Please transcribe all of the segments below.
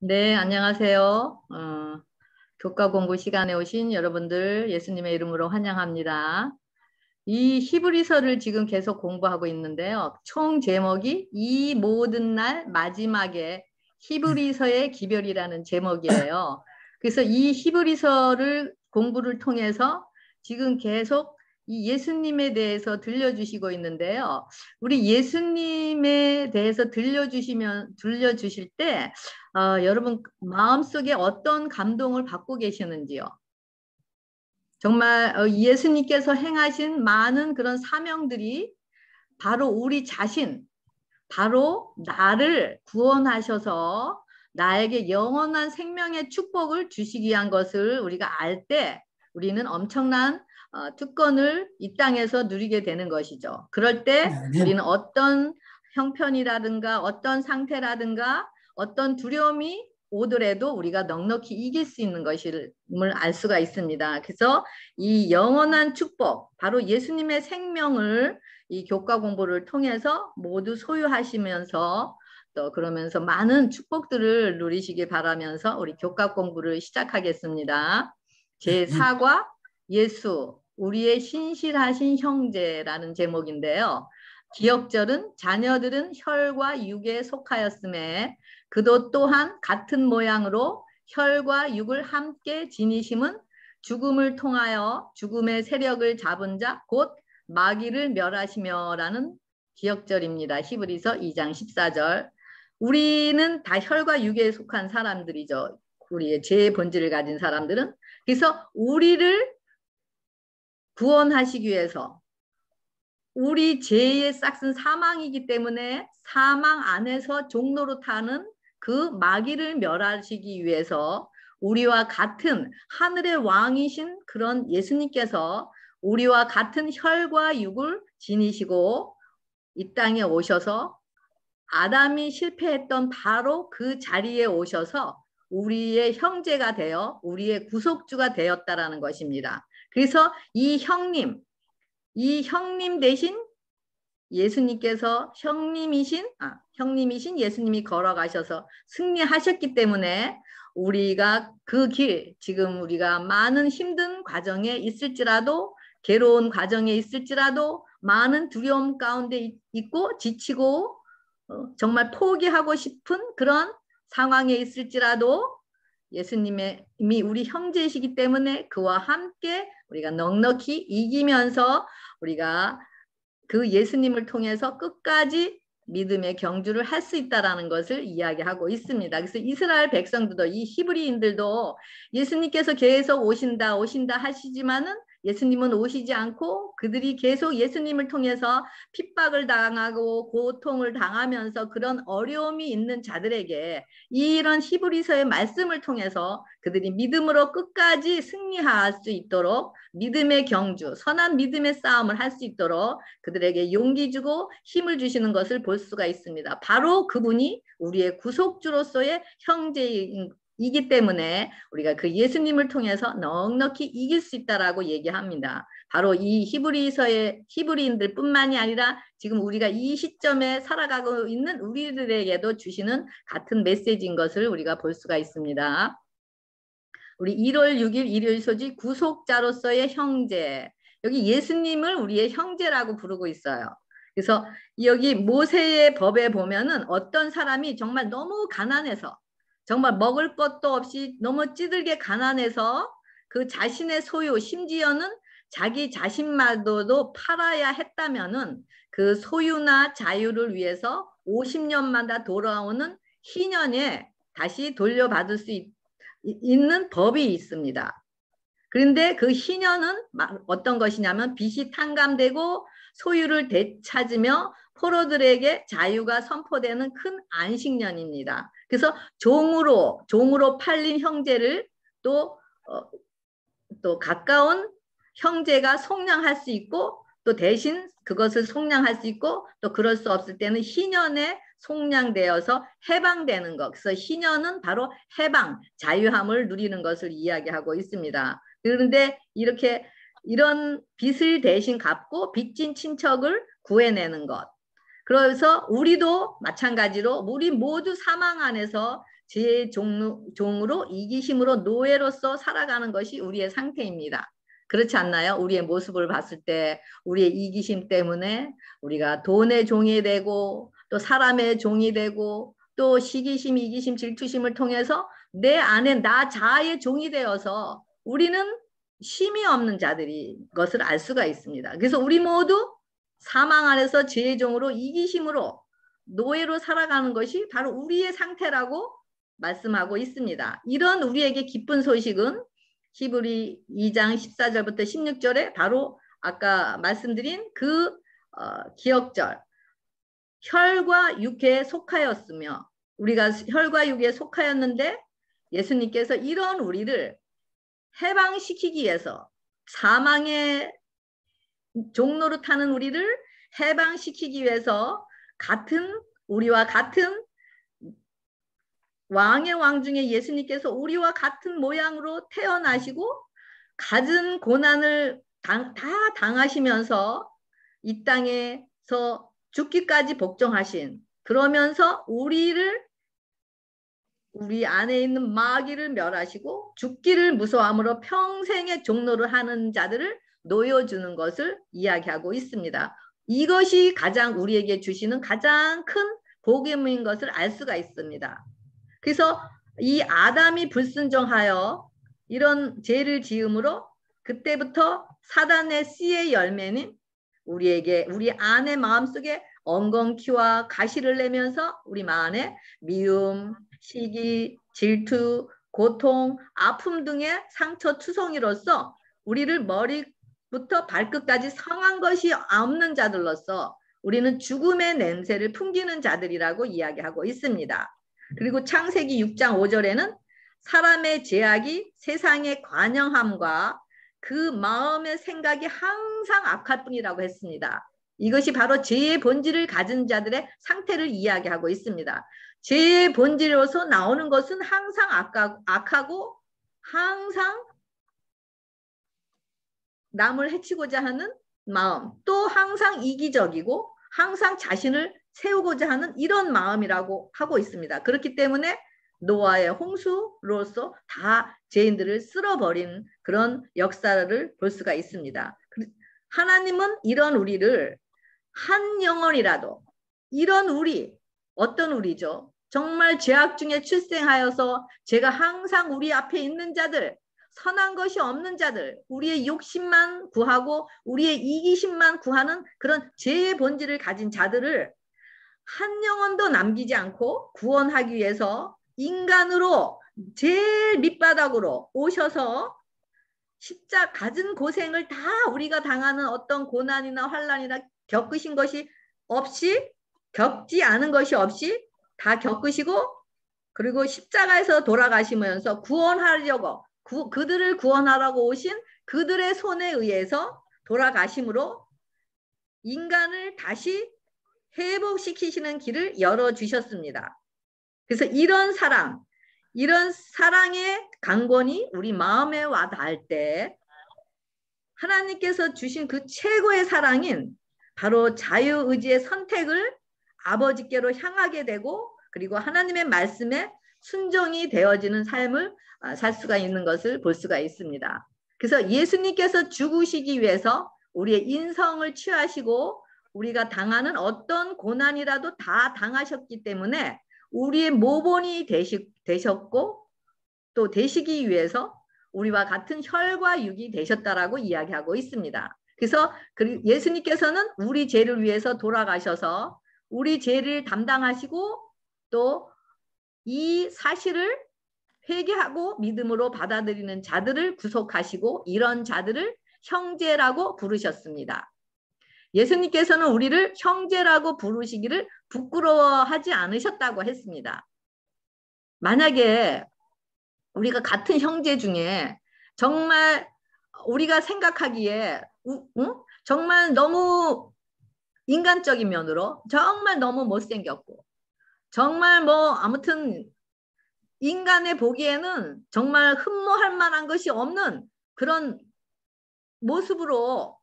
네, 안녕하세요. 어, 교과 공부 시간에 오신 여러분들 예수님의 이름으로 환영합니다. 이 히브리서를 지금 계속 공부하고 있는데요. 총 제목이 이 모든 날 마지막에 히브리서의 기별이라는 제목이에요. 그래서 이 히브리서를 공부를 통해서 지금 계속 이 예수님에 대해서 들려주시고 있는데요. 우리 예수님에 대해서 들려주시면 들려주실 때 어, 여러분 마음속에 어떤 감동을 받고 계시는지요? 정말 어, 예수님께서 행하신 많은 그런 사명들이 바로 우리 자신, 바로 나를 구원하셔서 나에게 영원한 생명의 축복을 주시기 위한 것을 우리가 알 때 우리는 엄청난 어, 특권을 이 땅에서 누리게 되는 것이죠. 그럴 때 네, 네. 우리는 어떤 형편이라든가 어떤 상태라든가 어떤 두려움이 오더라도 우리가 넉넉히 이길 수 있는 것임을 알 수가 있습니다. 그래서 이 영원한 축복, 바로 예수님의 생명을 이 교과 공부를 통해서 모두 소유하시면서 또 그러면서 많은 축복들을 누리시길 바라면서 우리 교과 공부를 시작하겠습니다. 제4과 예수 우리의 신실하신 형제라는 제목인데요. 기억절은 자녀들은 혈과 육에 속하였음에 그도 또한 같은 모양으로 혈과 육을 함께 지니심은 죽음을 통하여 죽음의 세력을 잡은 자 곧 마귀를 멸하시며라는 기억절입니다. 히브리서 2장 14절. 우리는 다 혈과 육에 속한 사람들이죠. 우리의 죄의 본질을 가진 사람들은 그래서 우리를 구원하시기 위해서 우리 죄의 싹은 사망이기 때문에 사망 안에서 종로로 타는 그 마귀를 멸하시기 위해서 우리와 같은 하늘의 왕이신 그런 예수님께서 우리와 같은 혈과 육을 지니시고 이 땅에 오셔서 아담이 실패했던 바로 그 자리에 오셔서 우리의 형제가 되어 우리의 구속주가 되었다라는 것입니다. 그래서 이 형님, 이 형님 대신 예수님께서 형님이신 아, 형님이신 예수님이 걸어가셔서 승리하셨기 때문에 우리가 그 길 지금 우리가 많은 힘든 과정에 있을지라도 괴로운 과정에 있을지라도 많은 두려움 가운데 있고 지치고 어, 정말 포기하고 싶은 그런 상황에 있을지라도 예수님이 우리 형제이시기 때문에 그와 함께 우리가 넉넉히 이기면서 우리가 그 예수님을 통해서 끝까지 믿음의 경주를 할 수 있다라는 것을 이야기하고 있습니다. 그래서 이스라엘 백성들도 이 히브리인들도 예수님께서 계속 오신다 오신다 하시지만은 예수님은 오시지 않고 그들이 계속 예수님을 통해서 핍박을 당하고 고통을 당하면서 그런 어려움이 있는 자들에게 이런 히브리서의 말씀을 통해서 그들이 믿음으로 끝까지 승리할 수 있도록 믿음의 경주, 선한 믿음의 싸움을 할 수 있도록 그들에게 용기 주고 힘을 주시는 것을 볼 수가 있습니다. 바로 그분이 우리의 구속주로서의 형제인 이기 때문에 우리가 그 예수님을 통해서 넉넉히 이길 수 있다라고 얘기합니다. 바로 이 히브리서의 히브리인들뿐만이 아니라 지금 우리가 이 시점에 살아가고 있는 우리들에게도 주시는 같은 메시지인 것을 우리가 볼 수가 있습니다. 우리 1월 6일 일요일 소지 구속자로서의 형제. 여기 예수님을 우리의 형제라고 부르고 있어요. 그래서 여기 모세의 법에 보면은 어떤 사람이 정말 너무 가난해서 정말 먹을 것도 없이 너무 찌들게 가난해서 그 자신의 소유 심지어는 자기 자신마저도 팔아야 했다면은 그 소유나 자유를 위해서 50년마다 돌아오는 희년에 다시 돌려받을 수 있, 는 법이 있습니다. 그런데 그 희년은 어떤 것이냐면 빚이 탕감되고 소유를 되찾으며 포로들에게 자유가 선포되는 큰 안식년입니다. 그래서 종으로 종으로 팔린 형제를 또또 어, 또 가까운 형제가 속량할 수 있고 또 대신 그것을 속량할 수 있고 또 그럴 수 없을 때는 희년에 속량되어서 해방되는 것. 그래서 희년은 바로 해방, 자유함을 누리는 것을 이야기하고 있습니다. 그런데 이렇게 이런 빚을 대신 갚고 빚진 친척을 구해내는 것. 그래서 우리도 마찬가지로 우리 모두 사망 안에서 제 종으로 이기심으로 노예로서 살아가는 것이 우리의 상태입니다. 그렇지 않나요? 우리의 모습을 봤을 때 우리의 이기심 때문에 우리가 돈의 종이 되고 또 사람의 종이 되고 또 시기심, 이기심, 질투심을 통해서 내 안에 나 자아의 종이 되어서 우리는 심이 없는 자들이 것을 알 수가 있습니다. 그래서 우리 모두 사망 안에서 죄의 종으로 이기심으로 노예로 살아가는 것이 바로 우리의 상태라고 말씀하고 있습니다. 이런 우리에게 기쁜 소식은 히브리 2장 14절부터 16절에 바로 아까 말씀드린 그 어, 기억절 혈과 육에 속하였으며 우리가 혈과 육에 속하였는데 예수님께서 이런 우리를 해방시키기 위해서 사망의 종로로 타는 우리를 해방시키기 위해서 같은 우리와 같은 왕의 왕 중에 예수님께서 우리와 같은 모양으로 태어나시고 갖은 고난을 당, 다 당하시면서 이 땅에서 죽기까지 복종하신 그러면서 우리를 우리 안에 있는 마귀를 멸하시고 죽기를 무서함으로 워 평생의 종로를 하는 자들을 놓여주는 것을 이야기하고 있습니다. 이것이 가장 우리에게 주시는 가장 큰 복임인 것을 알 수가 있습니다. 그래서 이 아담이 불순종하여 이런 죄를 지음으로 그때부터 사단의 씨의 열매는 우리에게 우리 아내 마음속에 엉겅퀴와 가시를 내면서 우리 마음에 미움, 시기, 질투, 고통, 아픔 등의 상처 투성이로서 우리를 머리 부터 발끝까지 상한 것이 없는 자들로서 우리는 죽음의 냄새를 풍기는 자들이라고 이야기하고 있습니다. 그리고 창세기 6장 5절에는 사람의 제약이 세상의 관영함과 그 마음의 생각이 항상 악할 뿐이라고 했습니다. 이것이 바로 죄의 본질을 가진 자들의 상태를 이야기하고 있습니다. 죄의 본질로서 나오는 것은 항상 악하고, 악하고 항상 남을 해치고자 하는 마음, 또 항상 이기적이고 항상 자신을 세우고자 하는 이런 마음이라고 하고 있습니다. 그렇기 때문에 노아의 홍수로서 다 죄인들을 쓸어버린 그런 역사를 볼 수가 있습니다. 하나님은 이런 우리를 한 영혼이라도 이런 우리 어떤 우리죠? 정말 죄악 중에 출생하여서 제가 항상 우리 앞에 있는 자들 선한 것이 없는 자들, 우리의 욕심만 구하고 우리의 이기심만 구하는 그런 죄의 본질을 가진 자들을 한 영혼도 남기지 않고 구원하기 위해서 인간으로 제일 밑바닥으로 오셔서 십자 가진 고생을 다 우리가 당하는 어떤 고난이나 환란이나 겪으신 것이 없이 겪지 않은 것이 없이 다 겪으시고 그리고 십자가에서 돌아가시면서 구원하려고 구, 그들을 구원하라고 오신 그들의 손에 의해서 돌아가심으로 인간을 다시 회복시키시는 길을 열어주셨습니다. 그래서 이런 사랑, 이런 사랑의 강권이 우리 마음에 와 닿을 때 하나님께서 주신 그 최고의 사랑인 바로 자유의지의 선택을 아버지께로 향하게 되고 그리고 하나님의 말씀에 순종이 되어지는 삶을 아, 살 수가 있는 것을 볼 수가 있습니다. 그래서 예수님께서 죽으시기 위해서 우리의 인성을 취하시고 우리가 당하는 어떤 고난이라도 다 당하셨기 때문에 우리의 모본이 되시, 되셨고 또 되시기 위해서 우리와 같은 혈과 육이 되셨다라고 이야기하고 있습니다. 그래서 그 예수님께서는 우리 죄를 위해서 돌아가셔서 우리 죄를 담당하시고 또이 사실을 회개하고 믿음으로 받아들이는 자들을 구속하시고 이런 자들을 형제라고 부르셨습니다. 예수님께서는 우리를 형제라고 부르시기를 부끄러워하지 않으셨다고 했습니다. 만약에 우리가 같은 형제 중에 정말 우리가 생각하기에 응? 정말 너무 인간적인 면으로 정말 너무 못생겼고 정말 뭐 아무튼 인간의 보기에는 정말 흠모할 만한 것이 없는 그런 모습으로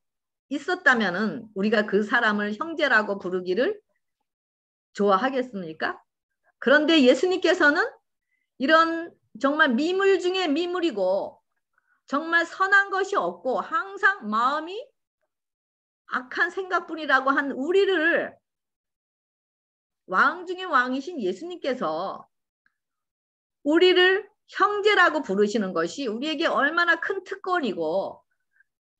있었다면은 우리가 그 사람을 형제라고 부르기를 좋아하겠습니까? 그런데 예수님께서는 이런 정말 미물 중에 미물이고 정말 선한 것이 없고 항상 마음이 악한 생각뿐이라고 한 우리를 왕 중의 왕이신 예수님께서 우리를 형제라고 부르시는 것이 우리에게 얼마나 큰 특권이고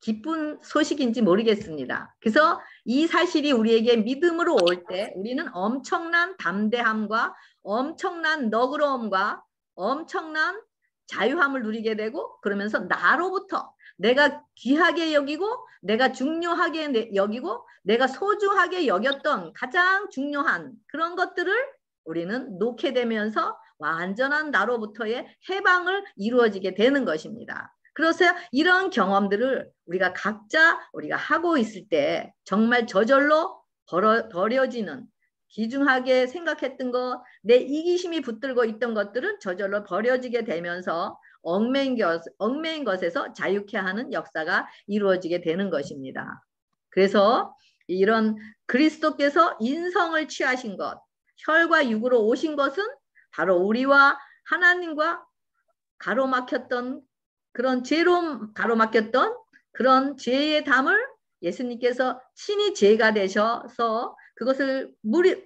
기쁜 소식인지 모르겠습니다. 그래서 이 사실이 우리에게 믿음으로 올 때 우리는 엄청난 담대함과 엄청난 너그러움과 엄청난 자유함을 누리게 되고 그러면서 나로부터 내가 귀하게 여기고 내가 중요하게 여기고 내가 소중하게 여겼던 가장 중요한 그런 것들을 우리는 놓게 되면서 완전한 나로부터의 해방을 이루어지게 되는 것입니다. 그래서 이런 경험들을 우리가 각자 우리가 하고 있을 때 정말 저절로 버려, 버려지는 귀중하게 생각했던 것, 내 이기심이 붙들고 있던 것들은 저절로 버려지게 되면서 얽매인, 것, 얽매인 것에서 자유케 하는 역사가 이루어지게 되는 것입니다. 그래서 이런 그리스도께서 인성을 취하신 것, 혈과 육으로 오신 것은 바로 우리와 하나님과 가로막혔던 그런 죄로 가로막혔던 그런 죄의 담을 예수님께서 친히 죄가 되셔서 그것을 무리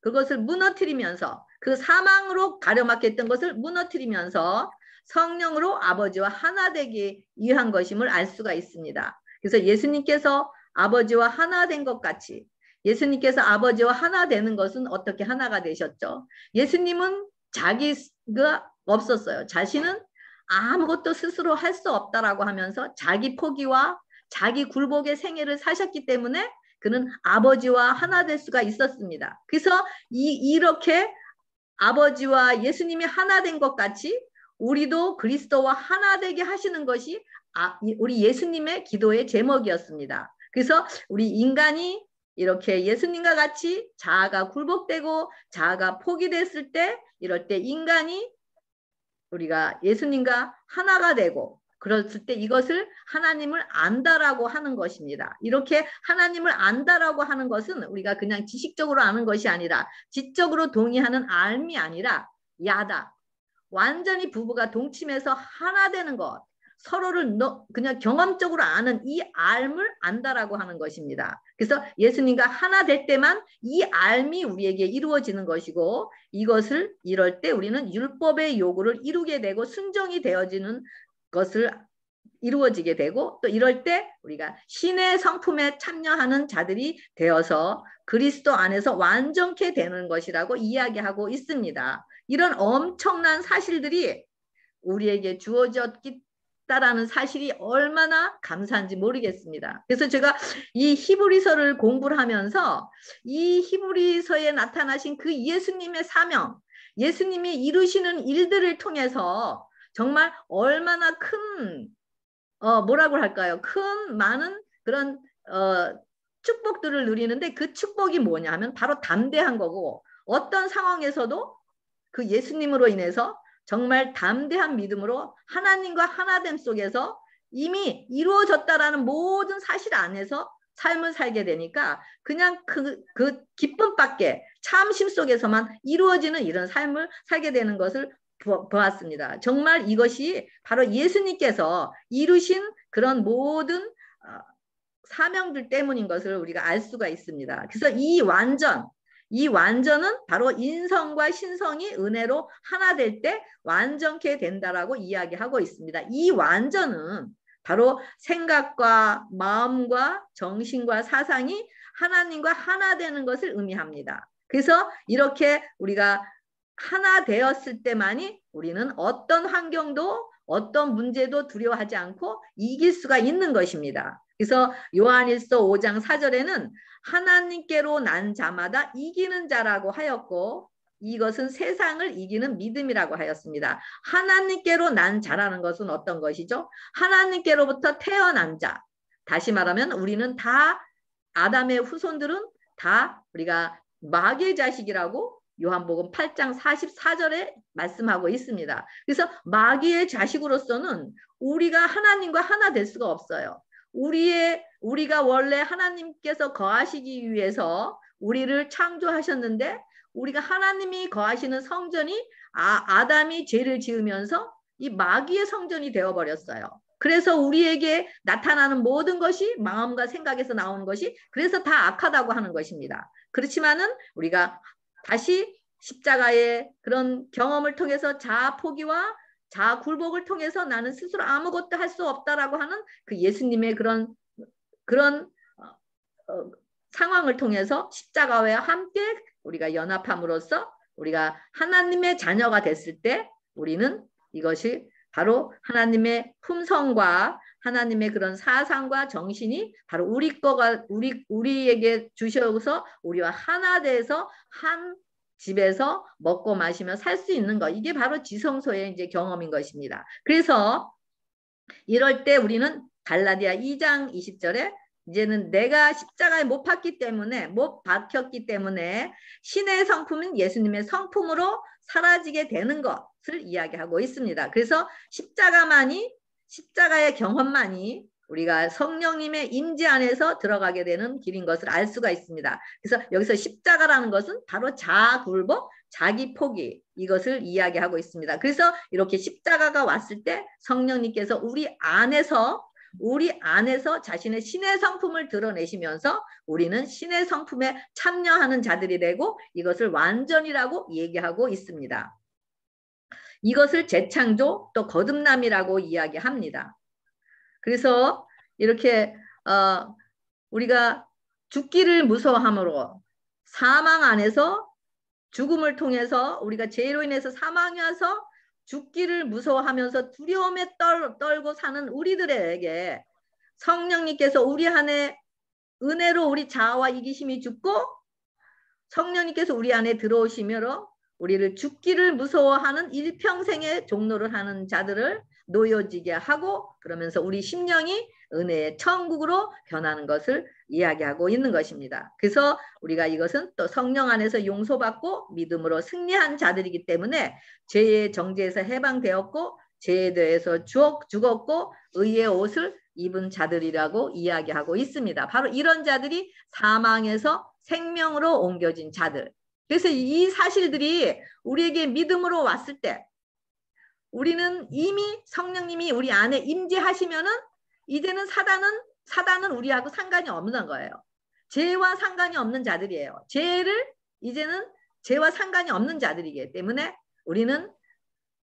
그것을 무너뜨리면서 그 사망으로 가려막혔던 것을 무너뜨리면서 성령으로 아버지와 하나 되기 위한 것임을 알 수가 있습니다. 그래서 예수님께서 아버지와 하나 된 것 같이 예수님께서 아버지와 하나 되는 것은 어떻게 하나가 되셨죠? 예수님은 자기가 없었어요. 자신은 아무것도 스스로 할 수 없다라고 하면서 자기 포기와 자기 굴복의 생애를 사셨기 때문에 그는 아버지와 하나 될 수가 있었습니다. 그래서 이, 이렇게 아버지와 예수님이 하나 된 것 같이 우리도 그리스도와 하나 되게 하시는 것이 아, 우리 예수님의 기도의 제목이었습니다. 그래서 우리 인간이 이렇게 예수님과 같이 자아가 굴복되고 자아가 포기됐을 때 이럴 때 인간이 우리가 예수님과 하나가 되고 그랬을 때 이것을 하나님을 안다라고 하는 것입니다. 이렇게 하나님을 안다라고 하는 것은 우리가 그냥 지식적으로 아는 것이 아니라 지적으로 동의하는 알미 아니라 야다 완전히 부부가 동침해서 하나 되는 것, 서로를 너, 그냥 경험적으로 아는 이 알을 안다라고 하는 것입니다. 그래서 예수님과 하나 될 때만 이알이 우리에게 이루어지는 것이고 이것을 이럴 때 우리는 율법의 요구를 이루게 되고 순정이 되어지는 것을 이루어지게 되고 또 이럴 때 우리가 신의 성품에 참여하는 자들이 되어서 그리스도 안에서 완전케 되는 것이라고 이야기하고 있습니다. 이런 엄청난 사실들이 우리에게 주어졌 다라는 사실이 얼마나 감사한지 모르겠습니다. 그래서 제가 이 히브리서를 공부를 하면서 이 히브리서에 나타나신 그 예수님의 사명, 예수님이 이루시는 일들을 통해서 정말 얼마나 큰, 어, 뭐라고 할까요? 큰 많은 그런, 어, 축복들을 누리는데 그 축복이 뭐냐면 하 바로 담대한 거고 어떤 상황에서도 그 예수님으로 인해서 정말 담대한 믿음으로 하나님과 하나됨 속에서 이미 이루어졌다라는 모든 사실 안에서 삶을 살게 되니까 그냥 그, 그 기쁨밖에 참심 속에서만 이루어지는 이런 삶을 살게 되는 것을 보았습니다. 정말 이것이 바로 예수님께서 이루신 그런 모든 어, 사명들 때문인 것을 우리가 알 수가 있습니다. 그래서 이 완전 이 완전은 바로 인성과 신성이 은혜로 하나 될 때 완전케 된다라고 이야기하고 있습니다. 이 완전은 바로 생각과 마음과 정신과 사상이 하나님과 하나 되는 것을 의미합니다. 그래서 이렇게 우리가 하나 되었을 때만이 우리는 어떤 환경도 어떤 문제도 두려워하지 않고 이길 수가 있는 것입니다. 그래서 요한일서 5장 4절에는 하나님께로 난 자마다 이기는 자라고 하였고 이것은 세상을 이기는 믿음이라고 하였습니다. 하나님께로 난 자라는 것은 어떤 것이죠? 하나님께로부터 태어난 자. 다시 말하면 우리는 다 아담의 후손들은 다 우리가 마귀의 자식이라고 요한복음 8장 44절에 말씀하고 있습니다. 그래서 마귀의 자식으로서는 우리가 하나님과 하나 될 수가 없어요. 우리의 우리가 원래 하나님께서 거하시기 위해서 우리를 창조하셨는데 우리가 하나님이 거하시는 성전이 아, 아담이 죄를 지으면서 이 마귀의 성전이 되어버렸어요. 그래서 우리에게 나타나는 모든 것이 마음과 생각에서 나오는 것이 그래서 다 악하다고 하는 것입니다. 그렇지만은 우리가 다시 십자가의 그런 경험을 통해서 자아 포기와 자아 굴복을 통해서 나는 스스로 아무것도 할 수 없다라고 하는 그 예수님의 그런 그런 어, 어, 상황을 통해서 십자가와 함께 우리가 연합함으로써 우리가 하나님의 자녀가 됐을 때 우리는 이것이 바로 하나님의 품성과 하나님의 그런 사상과 정신이 바로 우리 거가 우리 우리에게 주셔서 우리와 하나 돼서 한 집에서 먹고 마시며 살 수 있는 거 이게 바로 지성소의 이제 경험인 것입니다. 그래서 이럴 때 우리는 갈라디아 2장 20절에 이제는 내가 십자가에 못 박기 때문에 못 박혔기 때문에 신의 성품인 예수님의 성품으로 사라지게 되는 것을 이야기하고 있습니다. 그래서 십자가만이 십자가의 경험만이 우리가 성령님의 임재 안에서 들어가게 되는 길인 것을 알 수가 있습니다. 그래서 여기서 십자가라는 것은 바로 자아굴복, 자기 포기 이것을 이야기하고 있습니다. 그래서 이렇게 십자가가 왔을 때 성령님께서 우리 안에서 우리 안에서 자신의 신의 성품을 드러내시면서 우리는 신의 성품에 참여하는 자들이 되고 이것을 완전이라고 얘기하고 있습니다. 이것을 재창조 또 거듭남이라고 이야기합니다. 그래서 이렇게 어, 우리가 죽기를 무서워함으로 사망 안에서 죽음을 통해서 우리가 죄로 인해서 사망이 서 죽기를 무서워하면서 두려움에 떨, 떨고 사는 우리들에게 성령님께서 우리 안에 은혜로 우리 자아와 이기심이 죽고 성령님께서 우리 안에 들어오시며 우리를 죽기를 무서워하는 일평생의 종로를 하는 자들을 놓여지게 하고 그러면서 우리 심령이 은혜의 천국으로 변하는 것을 이야기하고 있는 것입니다. 그래서 우리가 이것은 또 성령 안에서 용서받고 믿음으로 승리한 자들이기 때문에 죄의 정죄에서 해방되었고 죄에 대해서 죽었고 의의 옷을 입은 자들이라고 이야기하고 있습니다. 바로 이런 자들이 사망에서 생명으로 옮겨진 자들. 그래서 이 사실들이 우리에게 믿음으로 왔을 때 우리는 이미 성령님이 우리 안에 임재하시면은 이제는 사단은 사단은 우리하고 상관이 없는 거예요. 죄와 상관이 없는 자들이에요. 죄를 이제는 죄와 상관이 없는 자들이기 때문에 우리는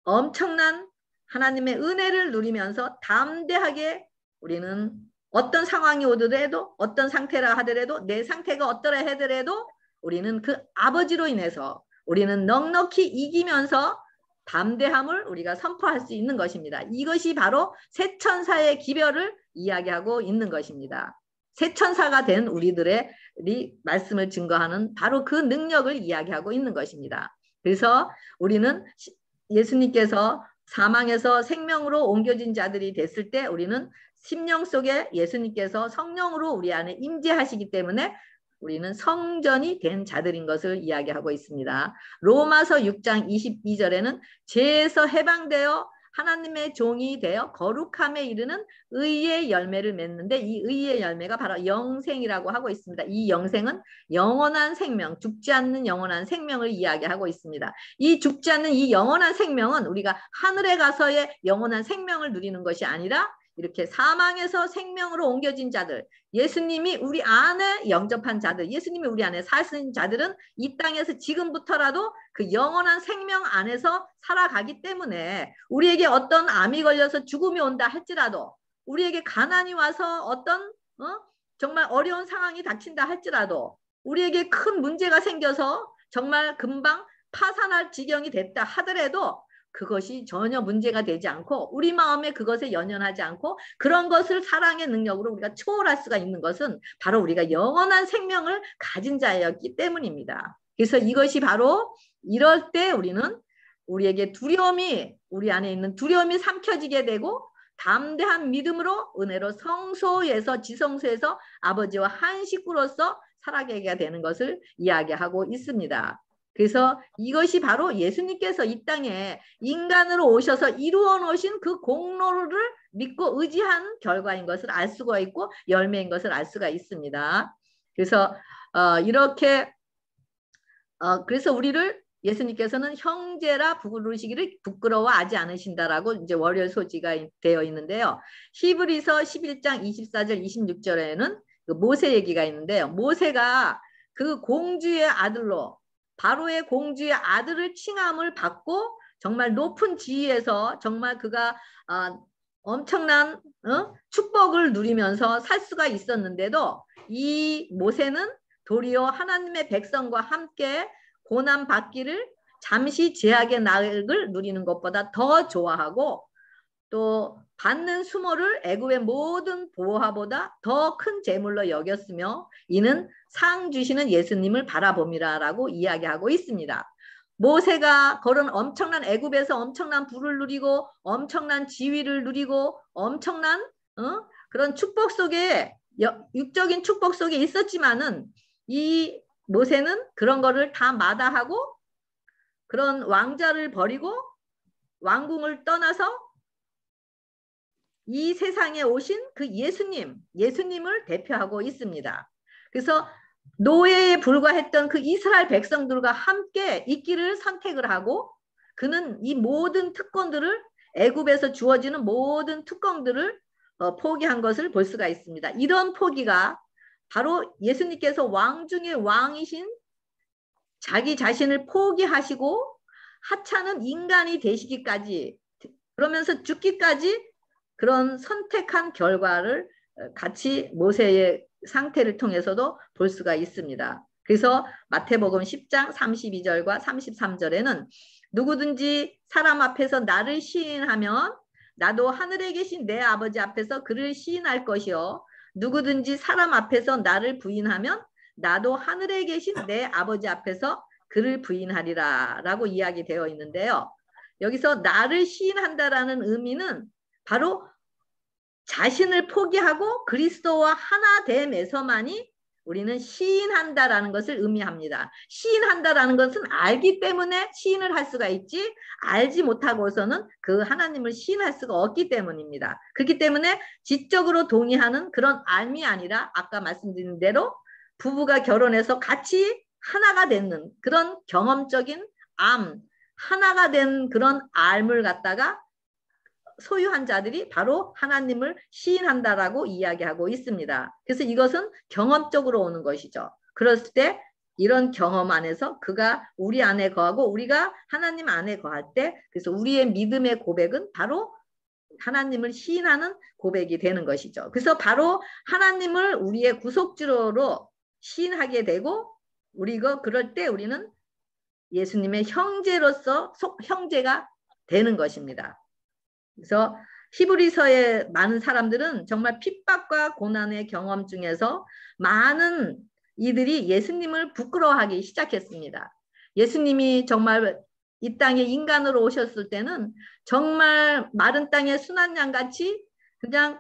엄청난 하나님의 은혜를 누리면서 담대하게 우리는 어떤 상황이 오더라도 어떤 상태라 하더라도 내 상태가 어떠라 하더라도 우리는 그 아버지로 인해서 우리는 넉넉히 이기면서 담대함을 우리가 선포할 수 있는 것입니다. 이것이 바로 세천사의 기별을 이야기하고 있는 것입니다. 세천사가 된 우리들의 말씀을 증거하는 바로 그 능력을 이야기하고 있는 것입니다. 그래서 우리는 예수님께서 사망에서 생명으로 옮겨진 자들이 됐을 때 우리는 심령 속에 예수님께서 성령으로 우리 안에 임재하시기 때문에 우리는 성전이 된 자들인 것을 이야기하고 있습니다. 로마서 6장 22절에는 죄에서 해방되어 하나님의 종이 되어 거룩함에 이르는 의의 열매를 맺는데 이 의의 열매가 바로 영생이라고 하고 있습니다. 이 영생은 영원한 생명, 죽지 않는 영원한 생명을 이야기하고 있습니다. 이 죽지 않는 이 영원한 생명은 우리가 하늘에 가서의 영원한 생명을 누리는 것이 아니라 이렇게 사망에서 생명으로 옮겨진 자들, 예수님이 우리 안에 영접한 자들, 예수님이 우리 안에 사신 자들은 이 땅에서 지금부터라도 그 영원한 생명 안에서 살아가기 때문에 우리에게 어떤 암이 걸려서 죽음이 온다 할지라도 우리에게 가난이 와서 어떤 어? 정말 어려운 상황이 닥친다 할지라도 우리에게 큰 문제가 생겨서 정말 금방 파산할 지경이 됐다 하더라도 그것이 전혀 문제가 되지 않고 우리 마음에 그것에 연연하지 않고 그런 것을 사랑의 능력으로 우리가 초월할 수가 있는 것은 바로 우리가 영원한 생명을 가진 자였기 때문입니다. 그래서 이것이 바로 이럴 때 우리는 우리에게 두려움이 우리 안에 있는 두려움이 삼켜지게 되고 담대한 믿음으로 은혜로 성소에서 지성소에서 아버지와 한 식구로서 살아계게가 되는 것을 이야기하고 있습니다. 그래서 이것이 바로 예수님께서 이 땅에 인간으로 오셔서 이루어 놓으신 그 공로를 믿고 의지한 결과인 것을 알 수가 있고 열매인 것을 알 수가 있습니다. 그래서 어, 이렇게 어, 그래서 우리를 예수님께서는 형제라 부르시기를 부끄러워하지 않으신다라고 이제 월요일 소지가 되어 있는데요. 히브리서 11장 24절 26절에는 모세 얘기가 있는데요. 모세가 그 공주의 아들로 바로의 공주의 아들을 칭함을 받고 정말 높은 지위에서 정말 그가 아, 엄청난 어? 축복을 누리면서 살 수가 있었는데도 이 모세는 도리어 하나님의 백성과 함께 고난 받기를 잠시 제약의 낙을 누리는 것보다 더 좋아하고 또 받는 수모를 애굽의 모든 보화보다 더 큰 재물로 여겼으며 이는 상 주시는 예수님을 바라봄이라라고 이야기하고 있습니다. 모세가 걸은 엄청난 애굽에서 엄청난 부를 누리고 엄청난 지위를 누리고 엄청난 어? 그런 축복 속에 육적인 축복 속에 있었지만은 이 모세는 그런 거를 다 마다하고 그런 왕자를 버리고 왕궁을 떠나서 이 세상에 오신 그 예수님, 예수님을 대표하고 있습니다. 그래서 노예에 불과했던 그 이스라엘 백성들과 함께 있기를 선택을 하고 그는 이 모든 특권들을 애굽에서 주어지는 모든 특권들을 어, 포기한 것을 볼 수가 있습니다. 이런 포기가 바로 예수님께서 왕 중의 왕이신 자기 자신을 포기하시고 하찮은 인간이 되시기까지 그러면서 죽기까지 그런 선택한 결과를 어, 같이 모세의 상태를 통해서도 볼 수가 있습니다. 그래서 마태복음 10장 32절과 33절에는 누구든지 사람 앞에서 나를 시인하면 나도 하늘에 계신 내 아버지 앞에서 그를 시인할 것이요 누구든지 사람 앞에서 나를 부인하면 나도 하늘에 계신 내 아버지 앞에서 그를 부인하리라 라고 이야기되어 있는데요. 여기서 나를 시인한다라는 의미는 바로 자신을 포기하고 그리스도와 하나 됨에서만이 우리는 시인한다라는 것을 의미합니다. 시인한다라는 것은 알기 때문에 시인을 할 수가 있지 알지 못하고서는 그 하나님을 시인할 수가 없기 때문입니다. 그렇기 때문에 지적으로 동의하는 그런 암이 아니라 아까 말씀드린 대로 부부가 결혼해서 같이 하나가 되는 그런 경험적인 암, 하나가 된 그런 암을 갖다가 소유한 자들이 바로 하나님을 시인한다라고 이야기하고 있습니다. 그래서 이것은 경험적으로 오는 것이죠. 그랬을 때 이런 경험 안에서 그가 우리 안에 거하고 우리가 하나님 안에 거할 때 그래서 우리의 믿음의 고백은 바로 하나님을 시인하는 고백이 되는 것이죠. 그래서 바로 하나님을 우리의 구속주로 시인하게 되고 우리가 그럴 때 우리는 예수님의 형제로서 속, 형제가 되는 것입니다. 그래서 히브리서의 많은 사람들은 정말 핍박과 고난의 경험 중에서 많은 이들이 예수님을 부끄러워하기 시작했습니다. 예수님이 정말 이 땅에 인간으로 오셨을 때는 정말 마른 땅의 순한 양같이 그냥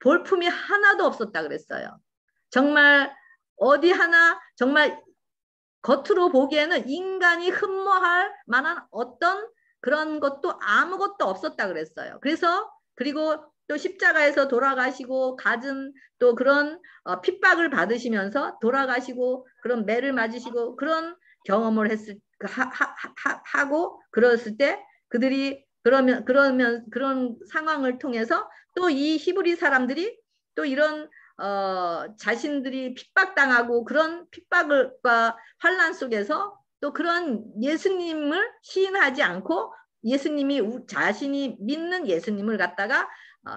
볼품이 하나도 없었다 그랬어요. 정말 어디 하나 정말 겉으로 보기에는 인간이 흠모할 만한 어떤 그런 것도 아무것도 없었다 그랬어요. 그래서 그리고 또 십자가에서 돌아가시고 가슴 또 그런 어, 핍박을 받으시면서 돌아가시고 그런 매를 맞으시고 그런 경험을 했을 그 하, 하, 하, 하고 그랬을 때 그들이 그러면 그러면 그런 상황을 통해서 또 이 히브리 사람들이 또 이런 어, 자신들이 핍박당하고 그런 핍박과 환란 속에서 또 그런 예수님을 시인하지 않고 예수님이 자신이 믿는 예수님을 갖다가 어,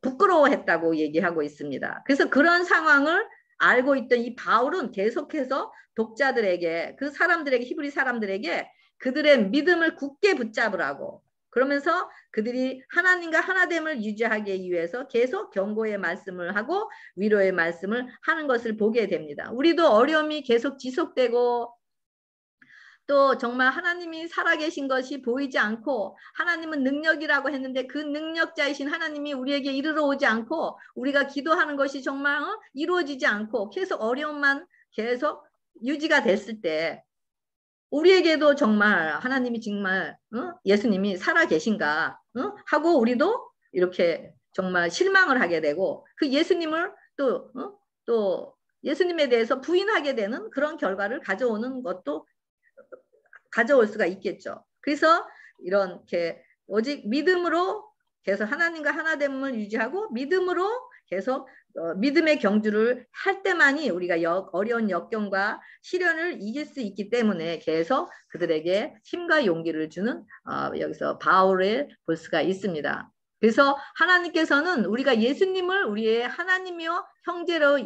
부끄러워했다고 얘기하고 있습니다. 그래서 그런 상황을 알고 있던 이 바울은 계속해서 독자들에게 그 사람들에게 히브리 사람들에게 그들의 믿음을 굳게 붙잡으라고 그러면서 그들이 하나님과 하나됨을 유지하기 위해서 계속 경고의 말씀을 하고 위로의 말씀을 하는 것을 보게 됩니다. 우리도 어려움이 계속 지속되고 또 정말 하나님이 살아계신 것이 보이지 않고 하나님은 능력이라고 했는데 그 능력자이신 하나님이 우리에게 이르러 오지 않고 우리가 기도하는 것이 정말 어? 이루어지지 않고 계속 어려움만 계속 유지가 됐을 때 우리에게도 정말 하나님이 정말 어? 예수님이 살아계신가 어? 하고 우리도 이렇게 정말 실망을 하게 되고 그 예수님을 또또 어? 또 예수님에 대해서 부인하게 되는 그런 결과를 가져오는 것도 가져올 수가 있겠죠. 그래서 이렇게 오직 믿음으로 계속 하나님과 하나됨을 유지하고 믿음으로 계속 어, 믿음의 경주를 할 때만이 우리가 역, 어려운 역경과 시련을 이길 수 있기 때문에 계속 그들에게 힘과 용기를 주는 어, 여기서 바울을 볼 수가 있습니다. 그래서 하나님께서는 우리가 예수님을 우리의 하나님이요 형제로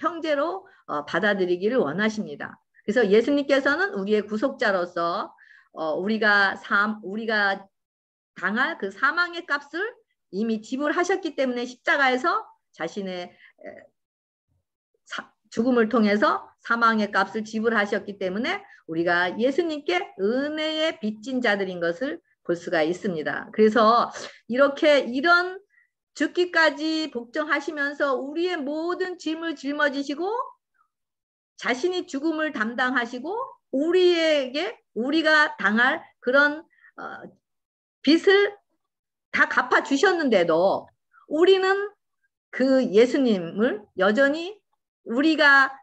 형제로 어, 받아들이기를 원하십니다. 그래서 예수님께서는 우리의 구속자로서 어, 우리가 삶 우리가 당할 그 사망의 값을 이미 지불하셨기 때문에 십자가에서 자신의 죽음을 통해서 사망의 값을 지불하셨기 때문에 우리가 예수님께 은혜의 빚진 자들인 것을 볼 수가 있습니다. 그래서 이렇게 이런 죽기까지 복종하시면서 우리의 모든 짐을 짊어지시고 자신이 죽음을 담당하시고 우리에게 우리가 당할 그런 어, 빚을 다 갚아 주셨는데도 우리는 그 예수님을 여전히 우리가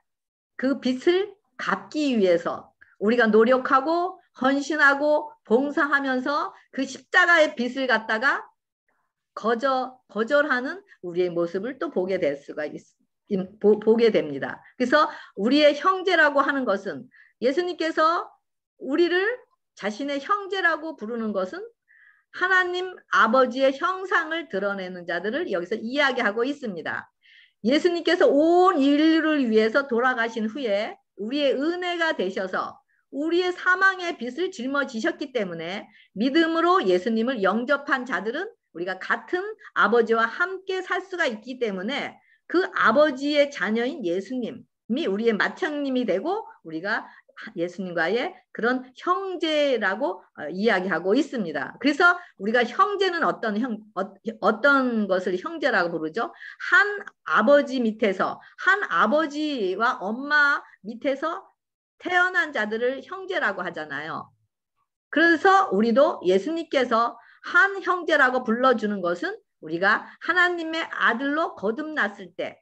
그 빚을 갚기 위해서 우리가 노력하고 헌신하고 봉사하면서 그 십자가의 빚을 갖다가 거저 거절하는 우리의 모습을 또 보게 될 수가 있, 보게 됩니다. 그래서 우리의 형제라고 하는 것은 예수님께서 우리를 자신의 형제라고 부르는 것은 하나님 아버지의 형상을 드러내는 자들을 여기서 이야기하고 있습니다. 예수님께서 온 인류를 위해서 돌아가신 후에 우리의 은혜가 되셔서 우리의 사망의 빛을 짊어지셨기 때문에 믿음으로 예수님을 영접한 자들은 우리가 같은 아버지와 함께 살 수가 있기 때문에 그 아버지의 자녀인 예수님이 우리의 맏형님이 되고 우리가 예수님과의 그런 형제라고 어, 이야기하고 있습니다. 그래서 우리가 형제는 어떤 형 어, 떤 것을 형제라고 부르죠? 한 아버지 밑에서 한 아버지와 엄마 밑에서 태어난 자들을 형제라고 하잖아요. 그래서 우리도 예수님께서 한 형제라고 불러주는 것은 우리가 하나님의 아들로 거듭났을 때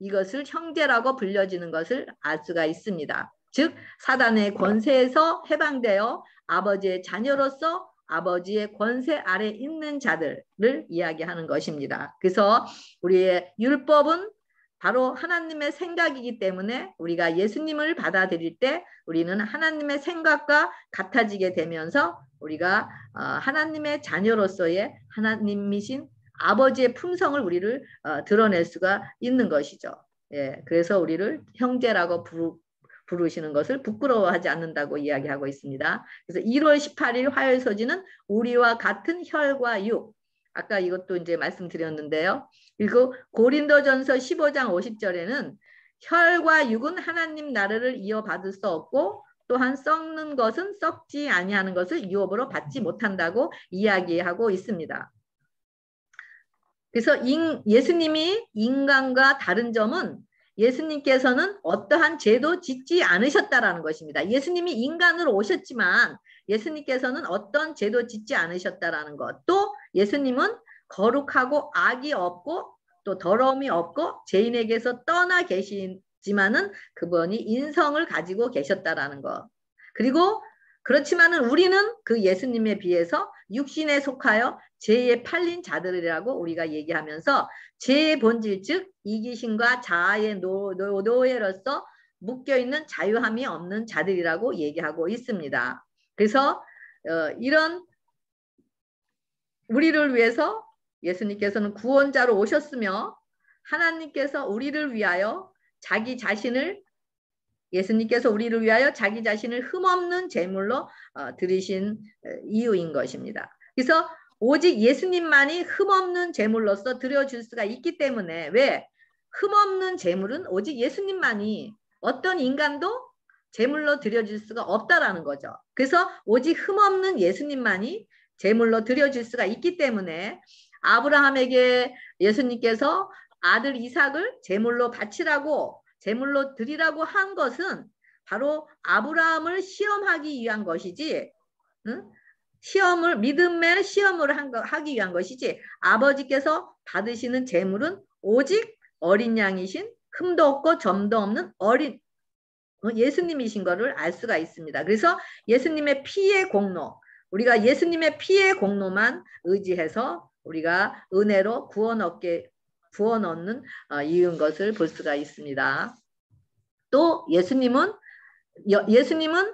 이것을 형제라고 불려지는 것을 알 수가 있습니다. 즉 사단의 권세에서 해방되어 아버지의 자녀로서 아버지의 권세 아래 있는 자들을 이야기하는 것입니다. 그래서 우리의 율법은 바로 하나님의 생각이기 때문에 우리가 예수님을 받아들일 때 우리는 하나님의 생각과 같아지게 되면서 우리가 어, 하나님의 자녀로서의 하나님이신 아버지의 품성을 우리를 어, 드러낼 수가 있는 것이죠. 예, 그래서 우리를 형제라고 부르, 부르시는 것을 부끄러워하지 않는다고 이야기하고 있습니다. 그래서 1월 18일 화요일 소지는 우리와 같은 혈과 육. 아까 이것도 이제 말씀드렸는데요. 그리고 고린도전서 15장 50절에는 혈과 육은 하나님 나라를 이어받을 수 없고 또한 썩는 것은 썩지 아니하는 것을 유업으로 받지 못한다고 이야기하고 있습니다. 그래서 인, 예수님이 인간과 다른 점은 예수님께서는 어떠한 죄도 짓지 않으셨다라는 것입니다. 예수님이 인간으로 오셨지만 예수님께서는 어떤 죄도 짓지 않으셨다라는 것. 또 예수님은 거룩하고 악이 없고 또 더러움이 없고 죄인에게서 떠나 계시지만은 그분이 인성을 가지고 계셨다라는 것. 그리고 그렇지만은 우리는 그 예수님에 비해서 육신에 속하여 죄에 팔린 자들이라고 우리가 얘기하면서 죄의 본질 즉 이기심과 자아의 노, 노, 노예로서 묶여있는 자유함이 없는 자들이라고 얘기하고 있습니다. 그래서 어, 이런 우리를 위해서 예수님께서는 구원자로 오셨으며 하나님께서 우리를 위하여 자기 자신을 예수님께서 우리를 위하여 자기 자신을 흠없는 제물로 들리신 어, 어, 이유인 것입니다. 그래서 오직 예수님만이 흠없는 제물로서 드려줄 수가 있기 때문에 왜 흠없는 제물은 오직 예수님만이 어떤 인간도 제물로 드려줄 수가 없다라는 거죠. 그래서 오직 흠없는 예수님만이 제물로 드려줄 수가 있기 때문에 아브라함에게 예수님께서 아들 이삭을 제물로 바치라고 제물로 드리라고 한 것은 바로 아브라함을 시험하기 위한 것이지 응? 시험을 믿음의 시험을 한 거, 하기 위한 것이지 아버지께서 받으시는 제물은 오직 어린 양이신 흠도 없고 점도 없는 어린 어, 예수님이신 것을 알 수가 있습니다. 그래서 예수님의 피의 공로 우리가 예수님의 피의 공로만 의지해서 우리가 은혜로 구원 얻게 부어 넣는 어, 이은 것을 볼 수가 있습니다. 또 예수님은 여, 예수님은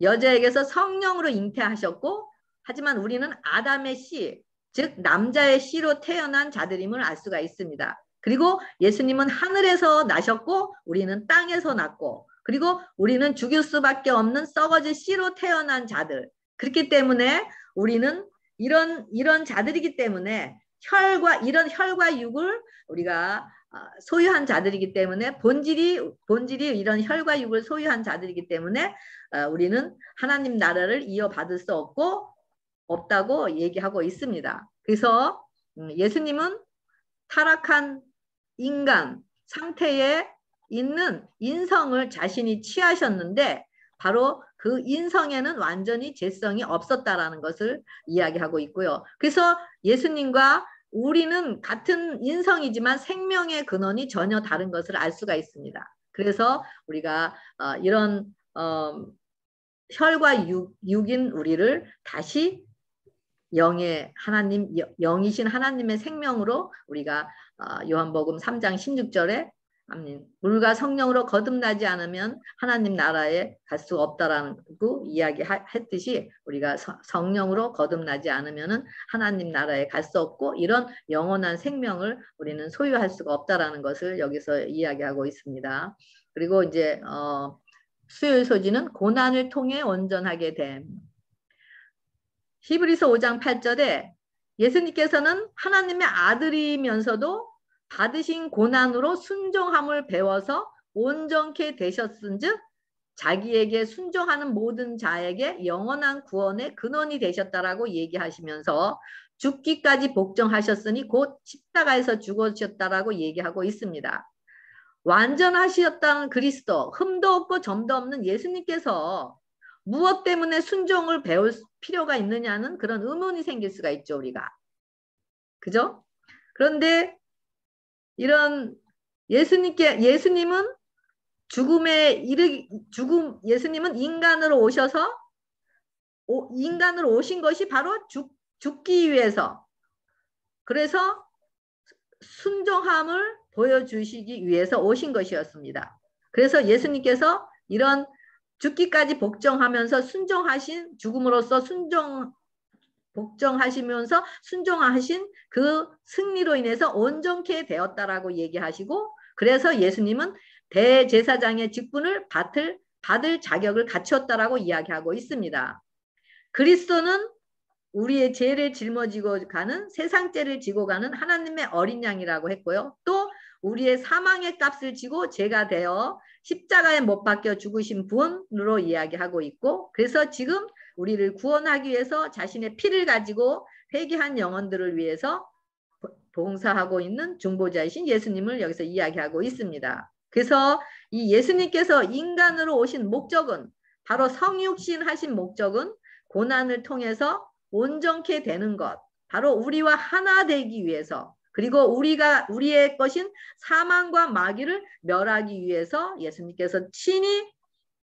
여자에게서 성령으로 잉태하셨고 하지만 우리는 아담의 씨, 즉 남자의 씨로 태어난 자들임을 알 수가 있습니다. 그리고 예수님은 하늘에서 나셨고 우리는 땅에서 났고 그리고 우리는 죽일 수밖에 없는 썩어질 씨로 태어난 자들. 그렇기 때문에 우리는 이런 이런 자들이기 때문에 혈과 이런 혈과 육을 우리가 아, 소유한 자들이기 때문에 본질이 본질이 이런 혈과 육을 소유한 자들이기 때문에 어, 우리는 하나님 나라를 이어받을 수 없고 없다고 얘기하고 있습니다. 그래서 음, 예수님은 타락한 인간 상태에 있는 인성을 자신이 취하셨는데 바로 그 인성에는 완전히 죄성이 없었다라는 것을 이야기하고 있고요. 그래서 예수님과 우리는 같은 인성이지만 생명의 근원이 전혀 다른 것을 알 수가 있습니다. 그래서 우리가 어, 이런 어, 혈과 육, 육인 우리를 다시 영의 하나님 영이신 하나님의 생명으로 우리가 어, 요한복음 3장 16절에 아멘. 물과 성령으로 거듭나지 않으면 하나님 나라에 갈 수가 없다라고 이야기했듯이 우리가 성령으로 거듭나지 않으면은 하나님 나라에 갈 수 없고 이런 영원한 생명을 우리는 소유할 수가 없다라는 것을 여기서 이야기하고 있습니다. 그리고 이제 어 수요일 소지는 고난을 통해 온전하게 됨. 히브리서 5장 8절에 예수님께서는 하나님의 아들이면서도 받으신 고난으로 순종함을 배워서 온전케 되셨은즉 자기에게 순종하는 모든 자에게 영원한 구원의 근원이 되셨다라고 얘기하시면서 죽기까지 복종하셨으니 곧 십자가에서 죽으셨다라고 얘기하고 있습니다. 완전하셨다는 그리스도, 흠도 없고 점도 없는 예수님께서 무엇 때문에 순종을 배울 필요가 있느냐는 그런 의문이 생길 수가 있죠, 우리가. 그죠? 그런데 이런 예수님께 예수님은 죽음에 이르 죽음 예수님은 인간으로 오셔서 오, 인간으로 오신 것이 바로 죽, 죽기 위해서 그래서 순종함을 보여주시기 위해서 오신 것이었습니다. 그래서 예수님께서 이런 죽기까지 복종하면서 순종하신 죽음으로써 순종 복종하시면서 순종하신 그 승리로 인해서 온전케 되었다라고 얘기하시고 그래서 예수님은 대제사장의 직분을 받을, 받을 자격을 갖췄다라고 이야기하고 있습니다. 그리스도는 우리의 죄를 짊어지고 가는 세상죄를 지고 가는 하나님의 어린 양이라고 했고요. 또 우리의 사망의 값을 지고 죄가 되어 십자가에 못 박혀 죽으신 분으로 이야기하고 있고 그래서 지금 우리를 구원하기 위해서 자신의 피를 가지고 회개한 영혼들을 위해서 봉사하고 있는 중보자이신 예수님을 여기서 이야기하고 있습니다. 그래서 이 예수님께서 인간으로 오신 목적은 바로 성육신 하신 목적은 고난을 통해서 온전케 되는 것, 바로 우리와 하나 되기 위해서 그리고 우리가 우리의 것인 사망과 마귀를 멸하기 위해서 예수님께서 친히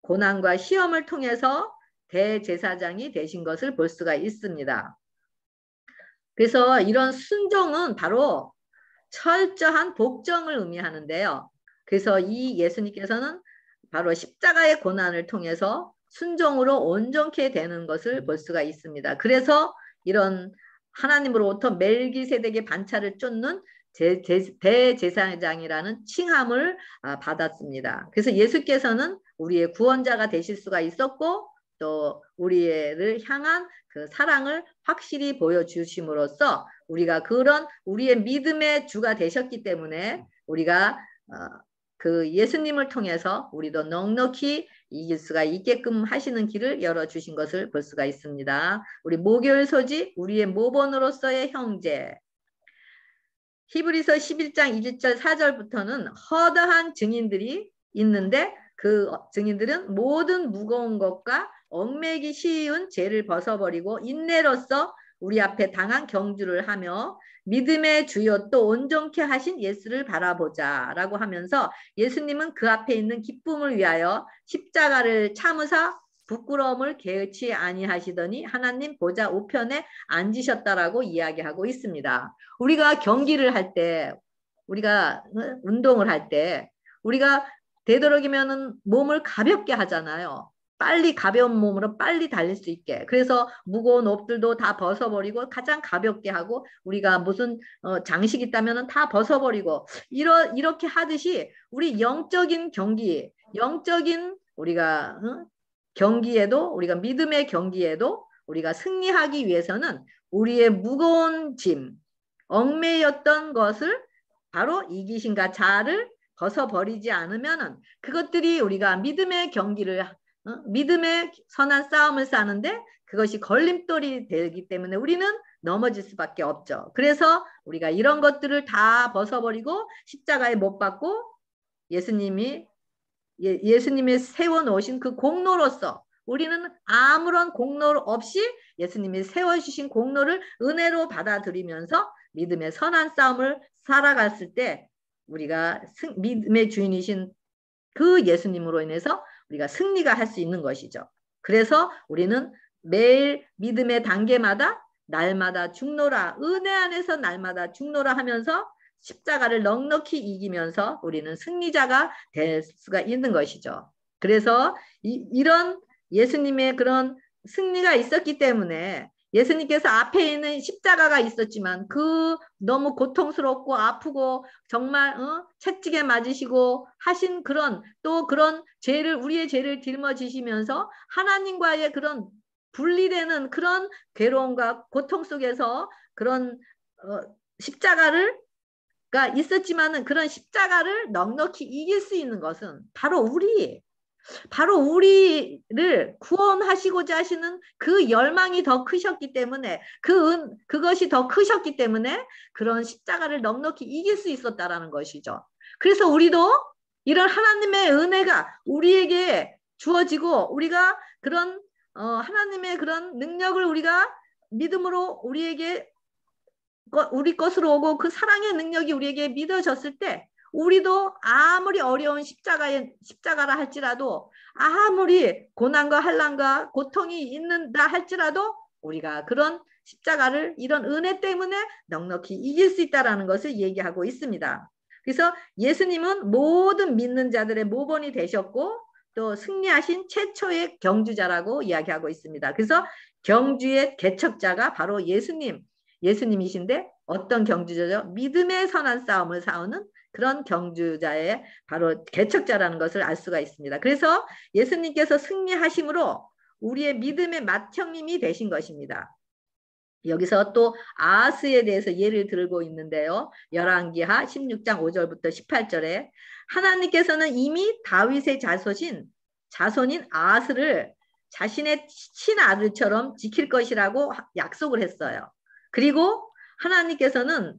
고난과 시험을 통해서 대제사장이 되신 것을 볼 수가 있습니다. 그래서 이런 순종은 바로 철저한 복종을 의미하는데요. 그래서 이 예수님께서는 바로 십자가의 고난을 통해서 순종으로 온전케 되는 것을 볼 수가 있습니다. 그래서 이런 하나님으로부터 멜기세덱의 반차를 쫓는 제, 제, 대제사장이라는 칭함을 아, 받았습니다. 그래서 예수께서는 우리의 구원자가 되실 수가 있었고 또 우리를 향한 그 사랑을 확실히 보여주심으로써 우리가 그런 우리의 믿음의 주가 되셨기 때문에 우리가 어, 그 예수님을 통해서 우리도 넉넉히 이길 수가 있게끔 하시는 길을 열어주신 것을 볼 수가 있습니다. 우리 목요일 소지 우리의 모본으로서의 형제 히브리서 11장 1절 4절부터는 허다한 증인들이 있는데 그 증인들은 모든 무거운 것과 얽매기 쉬운 죄를 벗어버리고 인내로서 우리 앞에 당한 경주를 하며 믿음의 주여 또 온전케 하신 예수를 바라보자 라고 하면서 예수님은 그 앞에 있는 기쁨을 위하여 십자가를 참으사 부끄러움을 개의치 아니하시더니 하나님 보좌 우편에 앉으셨다라고 이야기하고 있습니다. 우리가 경기를 할 때, 우리가 운동을 할 때, 우리가 되도록이면 몸을 가볍게 하잖아요. 빨리 가벼운 몸으로 빨리 달릴 수 있게. 그래서 무거운 옷들도 다 벗어버리고 가장 가볍게 하고 우리가 무슨 어, 장식 있다면은 다 벗어버리고 이러 이렇게 하듯이 우리 영적인 경기, 영적인 우리가 응? 경기에도 우리가 믿음의 경기에도 우리가 승리하기 위해서는 우리의 무거운 짐, 얽매였던 것을 바로 이기신과 자아를 벗어버리지 않으면은 그것들이 우리가 믿음의 경기를 어? 믿음의 선한 싸움을 싸는데 그것이 걸림돌이 되기 때문에 우리는 넘어질 수밖에 없죠. 그래서 우리가 이런 것들을 다 벗어버리고 십자가에 못 박고 예수님이 예, 예수님이 세워놓으신 그 공로로서 우리는 아무런 공로 없이 예수님이 세워주신 공로를 은혜로 받아들이면서 믿음의 선한 싸움을 살아갔을 때 우리가 승, 믿음의 주인이신 그 예수님으로 인해서 우리가 승리가 할 수 있는 것이죠. 그래서 우리는 매일 믿음의 단계마다 날마다 죽노라 은혜 안에서 날마다 죽노라 하면서 십자가를 넉넉히 이기면서 우리는 승리자가 될 수가 있는 것이죠. 그래서 이, 이런 예수님의 그런 승리가 있었기 때문에 예수님께서 앞에 있는 십자가가 있었지만 그 너무 고통스럽고 아프고 정말 어? 채찍에 맞으시고 하신 그런 또 그런 죄를 우리의 죄를 짊어지시면서 하나님과의 그런 분리되는 그런 괴로움과 고통 속에서 그런 어, 십자가를 가 있었지만은 그런 십자가를 넉넉히 이길 수 있는 것은 바로 우리 바로 우리를 구원하시고자 하시는 그 열망이 더 크셨기 때문에 그 은, 그것이 더 크셨기 때문에 그런 십자가를 넉넉히 이길 수 있었다라는 것이죠. 그래서 우리도 이런 하나님의 은혜가 우리에게 주어지고 우리가 그런 어, 하나님의 그런 능력을 우리가 믿음으로 우리에게 우리 것으로 오고 그 사랑의 능력이 우리에게 믿어졌을 때 우리도 아무리 어려운 십자가에, 십자가라 할지라도 아무리 고난과 한란과 고통이 있는다 할지라도 우리가 그런 십자가를 이런 은혜 때문에 넉넉히 이길 수 있다라는 것을 얘기하고 있습니다. 그래서 예수님은 모든 믿는 자들의 모범이 되셨고 또 승리하신 최초의 경주자라고 이야기하고 있습니다. 그래서 경주의 개척자가 바로 예수님, 예수님이신데 어떤 경주자죠? 믿음의 선한 싸움을 싸우는 그런 경주자의 바로 개척자라는 것을 알 수가 있습니다. 그래서 예수님께서 승리하심으로 우리의 믿음의 맏형님이 되신 것입니다. 여기서 또 아하스에 대해서 예를 들고 있는데요. 열왕기하 16장 5절부터 18절에 하나님께서는 이미 다윗의 자손인 자손인 아하스를 자신의 친아들처럼 지킬 것이라고 약속을 했어요. 그리고 하나님께서는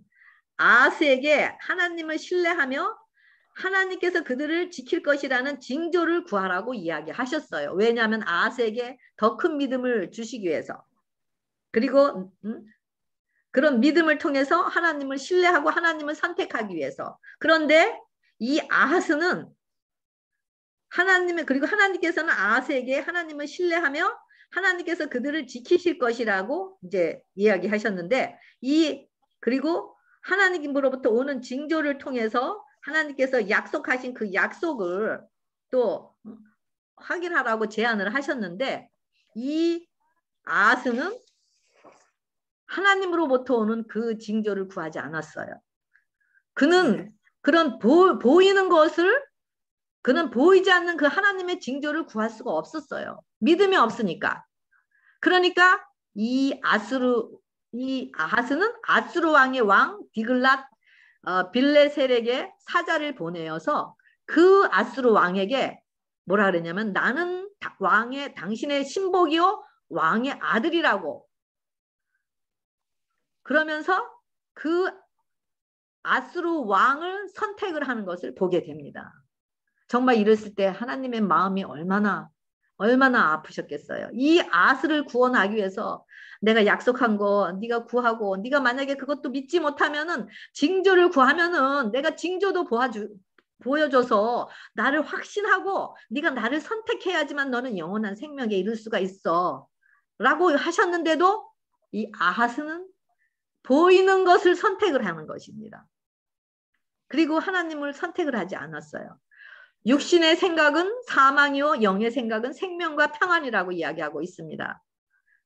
아스에게 하나님을 신뢰하며 하나님께서 그들을 지킬 것이라는 징조를 구하라고 이야기하셨어요. 왜냐하면 아스에게 더 큰 믿음을 주시기 위해서. 그리고 음? 그런 믿음을 통해서 하나님을 신뢰하고 하나님을 선택하기 위해서. 그런데 이아스는 하나님의 그리고 하나님께서는 아스에게 하나님을 신뢰하며 하나님께서 그들을 지키실 것이라고 이제 이야기하셨는데 이 그리고 하나님으로부터 오는 징조를 통해서 하나님께서 약속하신 그 약속을 또 확인하라고 제안을 하셨는데 이 아스는 하나님으로부터 오는 그 징조를 구하지 않았어요. 그는 네. 그런 보, 보이는 것을 그는 보이지 않는 그 하나님의 징조를 구할 수가 없었어요. 믿음이 없으니까. 그러니까 이 아스르 이 아하스는 아수르 왕의 왕 디글랏 어, 빌레셀에게 사자를 보내어서 그 아수르 왕에게 뭐라 그랬냐면 나는 왕의 당신의 신복이요 왕의 아들이라고 그러면서 그 아수르 왕을 선택을 하는 것을 보게 됩니다. 정말 이랬을 때 하나님의 마음이 얼마나 얼마나 아프셨겠어요. 이 아스를 구원하기 위해서 내가 약속한 거 네가 구하고 네가 만약에 그것도 믿지 못하면은 징조를 구하면은 내가 징조도 보아주 보여줘서 나를 확신하고 네가 나를 선택해야지만 너는 영원한 생명에 이를 수가 있어. 라고 하셨는데도 이 아하스는 보이는 것을 선택을 하는 것입니다. 그리고 하나님을 선택을 하지 않았어요. 육신의 생각은 사망이요 영의 생각은 생명과 평안이라고 이야기하고 있습니다.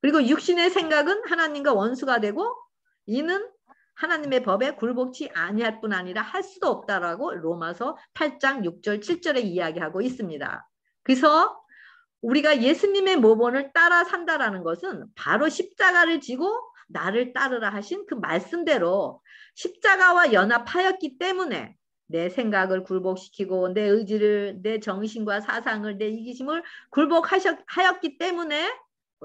그리고 육신의 생각은 하나님과 원수가 되고 이는 하나님의 법에 굴복치 아니할 뿐 아니라 할 수도 없다라고 로마서 8장 6절 7절에 이야기하고 있습니다. 그래서 우리가 예수님의 모본을 따라 산다라는 것은 바로 십자가를 지고 나를 따르라 하신 그 말씀대로 십자가와 연합하였기 때문에 내 생각을 굴복시키고 내 의지를 내 정신과 사상을 내 이기심을 굴복하셨기 때문에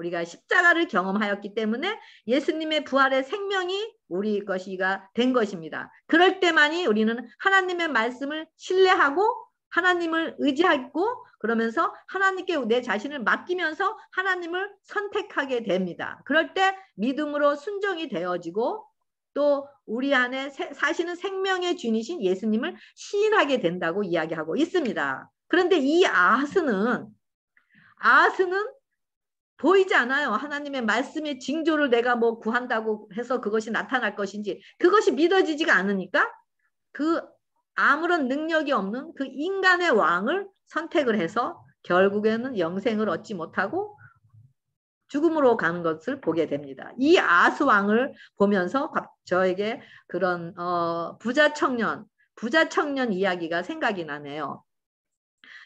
우리가 십자가를 경험하였기 때문에 예수님의 부활의 생명이 우리 것이가 된 것입니다. 그럴 때만이 우리는 하나님의 말씀을 신뢰하고 하나님을 의지하고 그러면서 하나님께 내 자신을 맡기면서 하나님을 선택하게 됩니다. 그럴 때 믿음으로 순종이 되어지고 또 우리 안에 사시는 생명의 주인이신 예수님을 시인하게 된다고 이야기하고 있습니다. 그런데 이 아스는 아스는 보이지 않아요. 하나님의 말씀의 징조를 내가 뭐 구한다고 해서 그것이 나타날 것인지 그것이 믿어지지가 않으니까 그 아무런 능력이 없는 그 인간의 왕을 선택을 해서 결국에는 영생을 얻지 못하고 죽음으로 가는 것을 보게 됩니다. 이 아스왕을 보면서 저에게 그런 어, 부자 청년, 부자 청년 이야기가 생각이 나네요.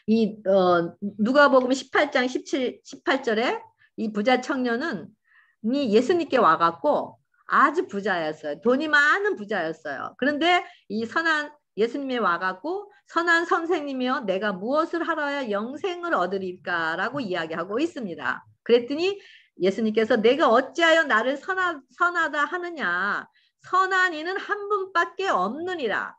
이 어, 누가복음 18장 17, 18절에 이 부자 청년은 예수님께 와갖고 아주 부자였어요. 돈이 많은 부자였어요. 그런데 이 선한 예수님이 와갖고 선한 선생님이여 내가 무엇을 하러야 영생을 얻으리까라고 이야기하고 있습니다. 그랬더니 예수님께서 내가 어찌하여 나를 선하, 선하다 하느냐 선한 이는 한 분밖에 없느니라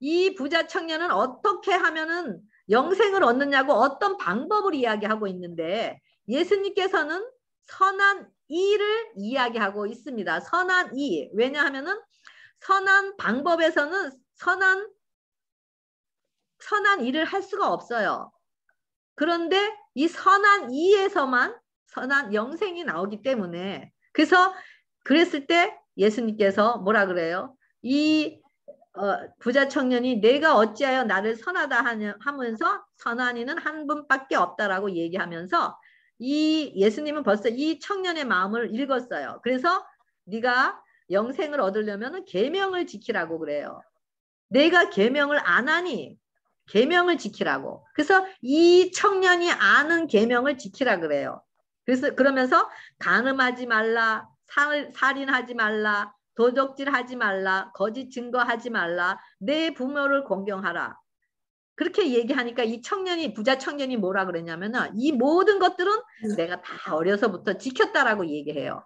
이 부자 청년은 어떻게 하면은 영생을 얻느냐고 어떤 방법을 이야기하고 있는데 예수님께서는 선한 이를 이야기하고 있습니다. 선한 이. 왜냐하면은 선한 방법에서는 선한 선한 일을 할 수가 없어요. 그런데 이 선한 이에서만 선한 영생이 나오기 때문에 그래서 그랬을 때 예수님께서 뭐라 그래요? 이 어, 부자 청년이 내가 어찌하여 나를 선하다 하면서 선한 이는 한 분밖에 없다라고 얘기하면서 이 예수님은 벌써 이 청년의 마음을 읽었어요. 그래서 네가 영생을 얻으려면 계명을 지키라고 그래요. 내가 계명을 안 하니 계명을 지키라고. 그래서 이 청년이 아는 계명을 지키라 그래요. 그래서 그러면서 간음하지 말라, 살, 살인하지 말라, 도적질하지 말라, 거짓 증거하지 말라, 내 부모를 공경하라. 그렇게 얘기하니까 이 청년이 부자 청년이 뭐라 그랬냐면이 모든 것들은 음. 내가 다 어려서부터 지켰다라고 얘기해요.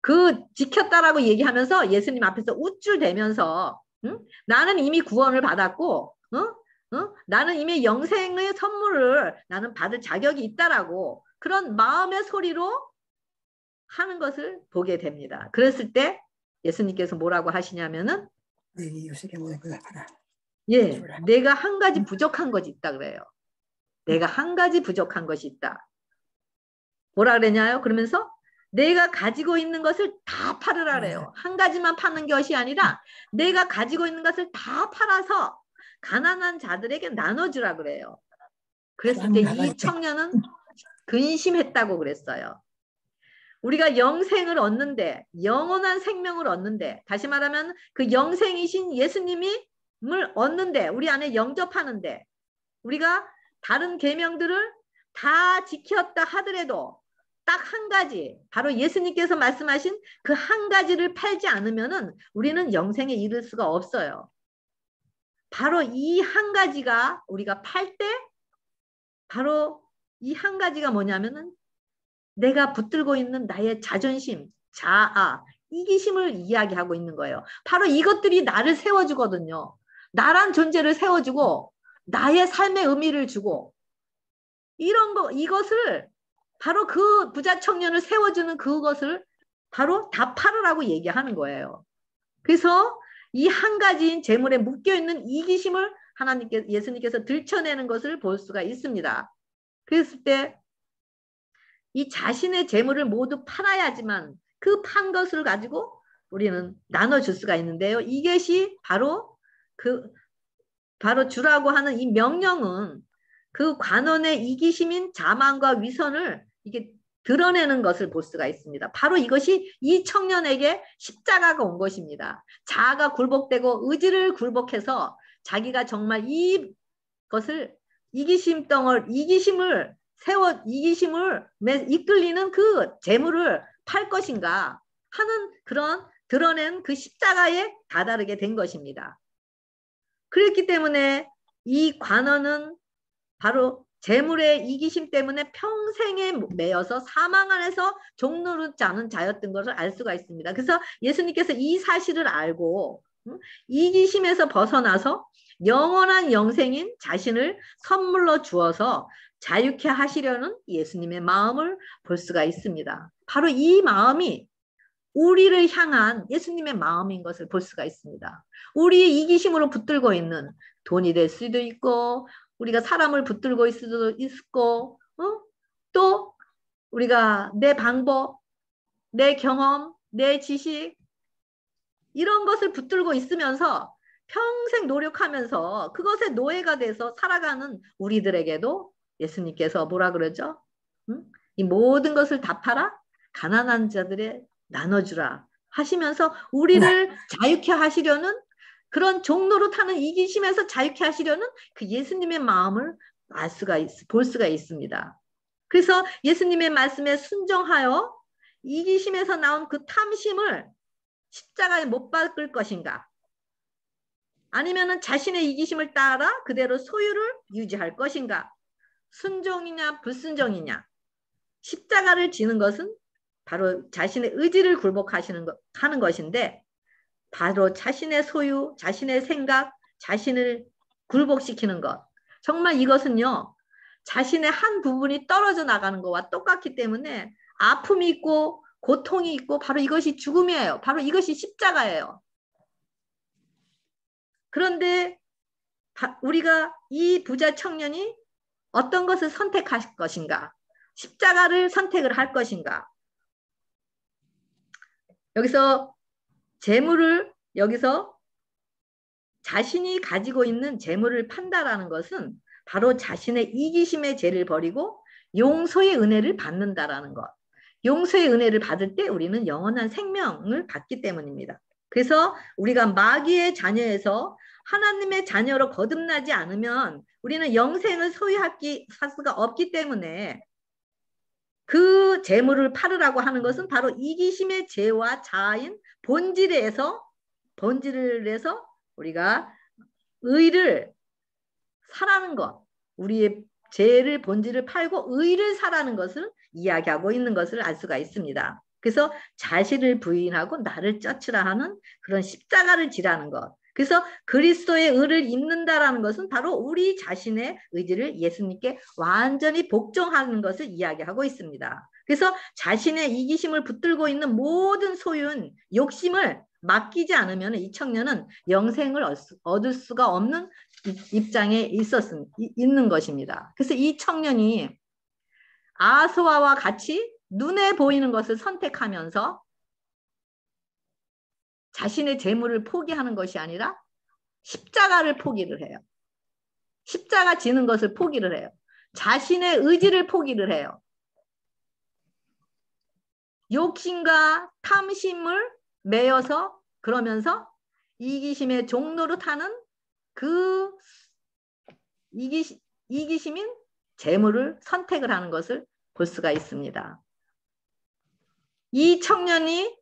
그 지켰다라고 얘기하면서 예수님 앞에서 우쭐대면서 응? 나는 이미 구원을 받았고 응? 응? 나는 이미 영생의 선물을 나는 받을 자격이 있다라고 그런 마음의 소리로 하는 것을 보게 됩니다. 그랬을 때 예수님께서 뭐라고 하시냐면은 네, 요새에 모든 것 예, 뭐 내가 한 가지 음. 부족한 것이 있다 그래요. 내가 음. 한 가지 부족한 것이 있다. 뭐라 그랬냐요? 그러면서 내가 가지고 있는 것을 다 팔으라 음. 그래요. 한 가지만 파는 것이 아니라 내가 가지고 있는 것을 다 팔아서 가난한 자들에게 나눠주라 그래요. 그랬을 때 이 청년은 근심했다고 그랬어요. 우리가 영생을 얻는데 영원한 생명을 얻는데 다시 말하면 그 영생이신 예수님이 을 얻는데 우리 안에 영접하는데 우리가 다른 계명들을 다 지켰다 하더라도 딱 한 가지 바로 예수님께서 말씀하신 그 한 가지를 팔지 않으면 우리는 영생에 이를 수가 없어요. 바로 이 한 가지가 우리가 팔 때 바로 이 한 가지가 뭐냐면은 내가 붙들고 있는 나의 자존심, 자아, 이기심을 이야기하고 있는 거예요. 바로 이것들이 나를 세워주거든요. 나란 존재를 세워주고 나의 삶의 의미를 주고 이런 거 이것을 바로 그 부자 청년을 세워주는 그것을 바로 다 팔으라고 얘기하는 거예요. 그래서 이 한 가지인 재물에 묶여 있는 이기심을 하나님께 예수님께서 들춰내는 것을 볼 수가 있습니다. 그랬을 때 이 자신의 재물을 모두 팔아야지만 그 판 것을 가지고 우리는 나눠줄 수가 있는데요. 이것이 바로 그 바로 주라고 하는 이 명령은 그 관원의 이기심인 자만과 위선을 이게 드러내는 것을 볼 수가 있습니다. 바로 이것이 이 청년에게 십자가가 온 것입니다. 자아가 굴복되고 의지를 굴복해서 자기가 정말 이 것을 이기심 덩을 이기심을 세워 이기심을 내 이끌리는 그 재물을 팔 것인가 하는 그런 드러낸 그 십자가에 다다르게 된 것입니다. 그랬기 때문에 이 관원은 바로 재물의 이기심 때문에 평생에 매여서 사망 안에서 종로릇지 않은 자였던 것을 알 수가 있습니다. 그래서 예수님께서 이 사실을 알고 이기심에서 벗어나서 영원한 영생인 자신을 선물로 주어서 자유케 하시려는 예수님의 마음을 볼 수가 있습니다. 바로 이 마음이 우리를 향한 예수님의 마음인 것을 볼 수가 있습니다. 우리의 이기심으로 붙들고 있는 돈이 될 수도 있고, 우리가 사람을 붙들고 있을 수도 있고, 어? 또 우리가 내 방법, 내 경험, 내 지식, 이런 것을 붙들고 있으면서 평생 노력하면서 그것의 노예가 돼서 살아가는 우리들에게도 예수님께서 뭐라 그러죠? 응? 이 모든 것을 다 팔아 가난한 자들의 나눠주라 하시면서 우리를 네. 자유케 하시려는 그런 종로로 타는 이기심에서 자유케 하시려는 그 예수님의 마음을 알 수가 있, 볼 수가 있습니다. 그래서 예수님의 말씀에 순종하여 이기심에서 나온 그 탐심을 십자가에 못 박을 것인가? 아니면은 자신의 이기심을 따라 그대로 소유를 유지할 것인가? 순종이냐 불순종이냐? 십자가를 지는 것은 바로 자신의 의지를 굴복하시는 것, 하는 것인데 바로 자신의 소유, 자신의 생각, 자신을 굴복시키는 것. 정말 이것은요. 자신의 한 부분이 떨어져 나가는 것과 똑같기 때문에 아픔이 있고 고통이 있고 바로 이것이 죽음이에요. 바로 이것이 십자가예요. 그런데 우리가 이 부자 청년이 어떤 것을 선택할 것인가? 십자가를 선택을 할 것인가? 여기서 재물을 여기서 자신이 가지고 있는 재물을 판다라는 것은 바로 자신의 이기심의 죄를 버리고 용서의 은혜를 받는다라는 것. 용서의 은혜를 받을 때 우리는 영원한 생명을 받기 때문입니다. 그래서 우리가 마귀의 자녀에서 하나님의 자녀로 거듭나지 않으면 우리는 영생을 소유할 수가 없기 때문에 그 재물을 팔으라고 하는 것은 바로 이기심의 죄와 자아인 본질에서 본질을 해서 우리가 의를 사라는 것, 우리의 죄를 본질을 팔고 의를 사라는 것을 이야기하고 있는 것을 알 수가 있습니다. 그래서 자신을 부인하고 나를 쩌치라 하는 그런 십자가를 지라는 것. 그래서 그리스도의 의를 입는다라는 것은 바로 우리 자신의 의지를 예수님께 완전히 복종하는 것을 이야기하고 있습니다. 그래서 자신의 이기심을 붙들고 있는 모든 소윤, 욕심을 맡기지 않으면 이 청년은 영생을 얻을 수가 없는 입장에 있었, 있는 것입니다. 그래서 이 청년이 아소아와 같이 눈에 보이는 것을 선택하면서 자신의 재물을 포기하는 것이 아니라 십자가를 포기를 해요. 십자가 지는 것을 포기를 해요. 자신의 의지를 포기를 해요. 욕심과 탐심을 매여서 그러면서 이기심의 종로로 타는 그 이기, 이기심인 재물을 선택을 하는 것을 볼 수가 있습니다. 이 청년이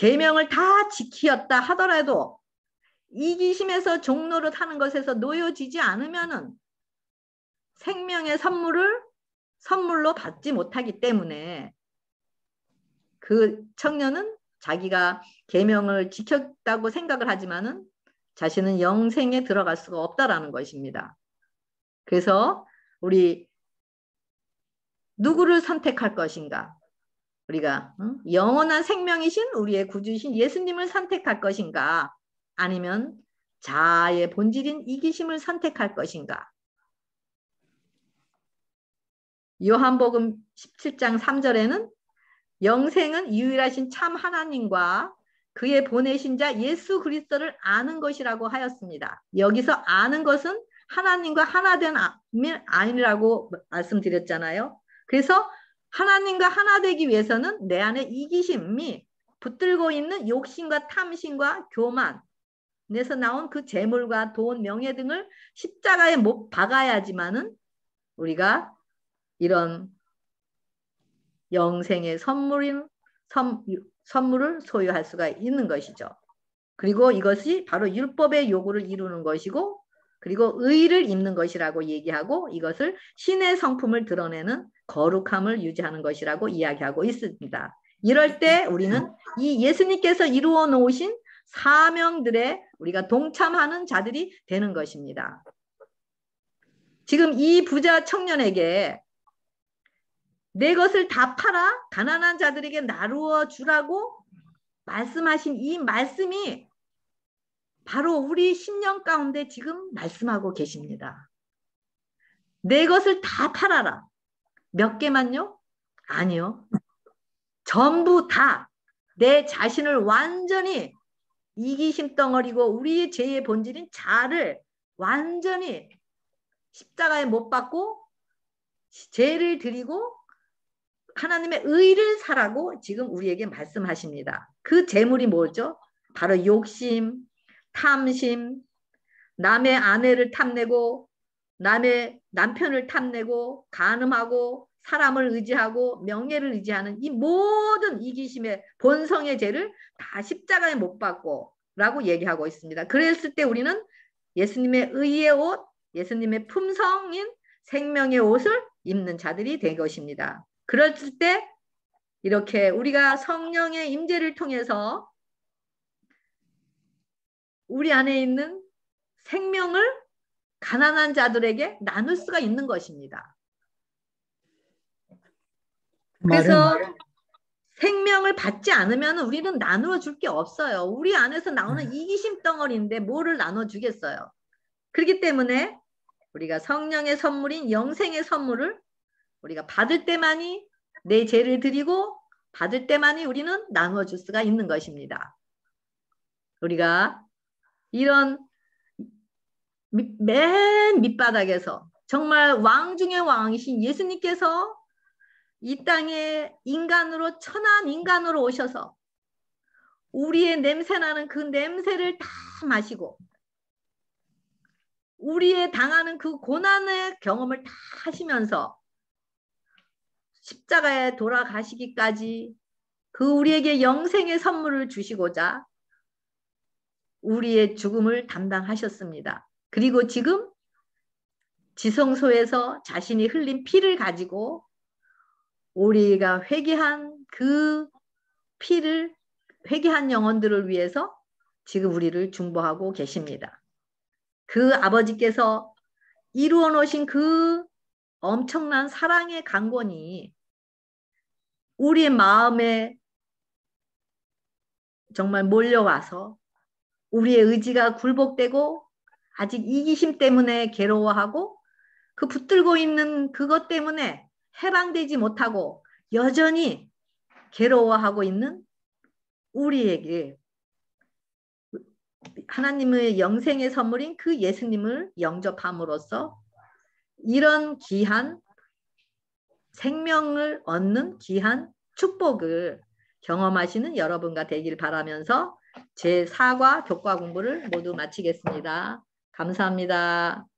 계명을 다 지키었다 하더라도 이기심에서 종로를타는 것에서 놓여지지 않으면은 생명의 선물을 선물로 받지 못하기 때문에 그 청년은 자기가 계명을 지켰다고 생각을 하지만은 자신은 영생에 들어갈 수가 없다라는 것입니다. 그래서 우리 누구를 선택할 것인가? 우리가 영원한 생명이신 우리의 구주이신 예수님을 선택할 것인가 아니면 자아의 본질인 이기심을 선택할 것인가 요한복음 17장 3절에는 영생은 유일하신 참 하나님과 그의 보내신 자 예수 그리스도를 아는 것이라고 하였습니다. 여기서 아는 것은 하나님과 하나 된 아, 아니라고 말씀드렸잖아요. 그래서 하나님과 하나 되기 위해서는 내 안에 이기심이 붙들고 있는 욕심과 탐심과 교만 내서 나온 그 재물과 돈, 명예 등을 십자가에 못 박아야지만은 우리가 이런 영생의 선물인 선, 선물을 소유할 수가 있는 것이죠. 그리고 이것이 바로 율법의 요구를 이루는 것이고 그리고 의를 입는 것이라고 얘기하고 이것을 신의 성품을 드러내는 거룩함을 유지하는 것이라고 이야기하고 있습니다. 이럴 때 우리는 이 예수님께서 이루어 놓으신 사명들에 우리가 동참하는 자들이 되는 것입니다. 지금 이 부자 청년에게 내 것을 다 팔아 가난한 자들에게 나누어 주라고 말씀하신 이 말씀이 바로 우리 10년 가운데 지금 말씀하고 계십니다. 내 것을 다 팔아라. 몇 개만요? 아니요. 전부 다 내 자신을 완전히 이기심 덩어리고 우리의 죄의 본질인 자를 완전히 십자가에 못 박고 죄를 드리고 하나님의 의를 사라고 지금 우리에게 말씀하십니다. 그 재물이 뭐죠? 바로 욕심, 탐심, 남의 아내를 탐내고 남의 남편을 탐내고 간음하고 사람을 의지하고 명예를 의지하는 이 모든 이기심의 본성의 죄를 다 십자가에 못 박고 라고 얘기하고 있습니다. 그랬을 때 우리는 예수님의 의의 옷, 예수님의 품성인 생명의 옷을 입는 자들이 된 것입니다. 그랬을 때 이렇게 우리가 성령의 임재를 통해서 우리 안에 있는 생명을 가난한 자들에게 나눌 수가 있는 것입니다. 그래서 생명을 받지 않으면 우리는 나누어 줄 게 없어요. 우리 안에서 나오는 음. 이기심 덩어리인데 뭐를 나눠 주겠어요. 그렇기 때문에 우리가 성령의 선물인 영생의 선물을 우리가 받을 때만이 내 죄를 드리고 받을 때만이 우리는 나누어 줄 수가 있는 것입니다. 우리가 이런 맨 밑바닥에서 정말 왕 중의 왕이신 예수님께서 이 땅에 인간으로 천한 인간으로 오셔서 우리의 냄새나는 그 냄새를 다 마시고 우리의 당하는 그 고난의 경험을 다 하시면서 십자가에 돌아가시기까지 그 우리에게 영생의 선물을 주시고자 우리의 죽음을 담당하셨습니다. 그리고 지금 지성소에서 자신이 흘린 피를 가지고 우리가 회개한 그 피를 회개한 영혼들을 위해서 지금 우리를 중보하고 계십니다. 그 아버지께서 이루어 놓으신 그 엄청난 사랑의 강권이 우리의 마음에 정말 몰려와서 우리의 의지가 굴복되고 아직 이기심 때문에 괴로워하고 그 붙들고 있는 그것 때문에 해방되지 못하고 여전히 괴로워하고 있는 우리에게 하나님의 영생의 선물인 그 예수님을 영접함으로써 이런 귀한 생명을 얻는 귀한 축복을 경험하시는 여러분과 되길 바라면서 제 4과 교과 공부를 모두 마치겠습니다. 감사합니다.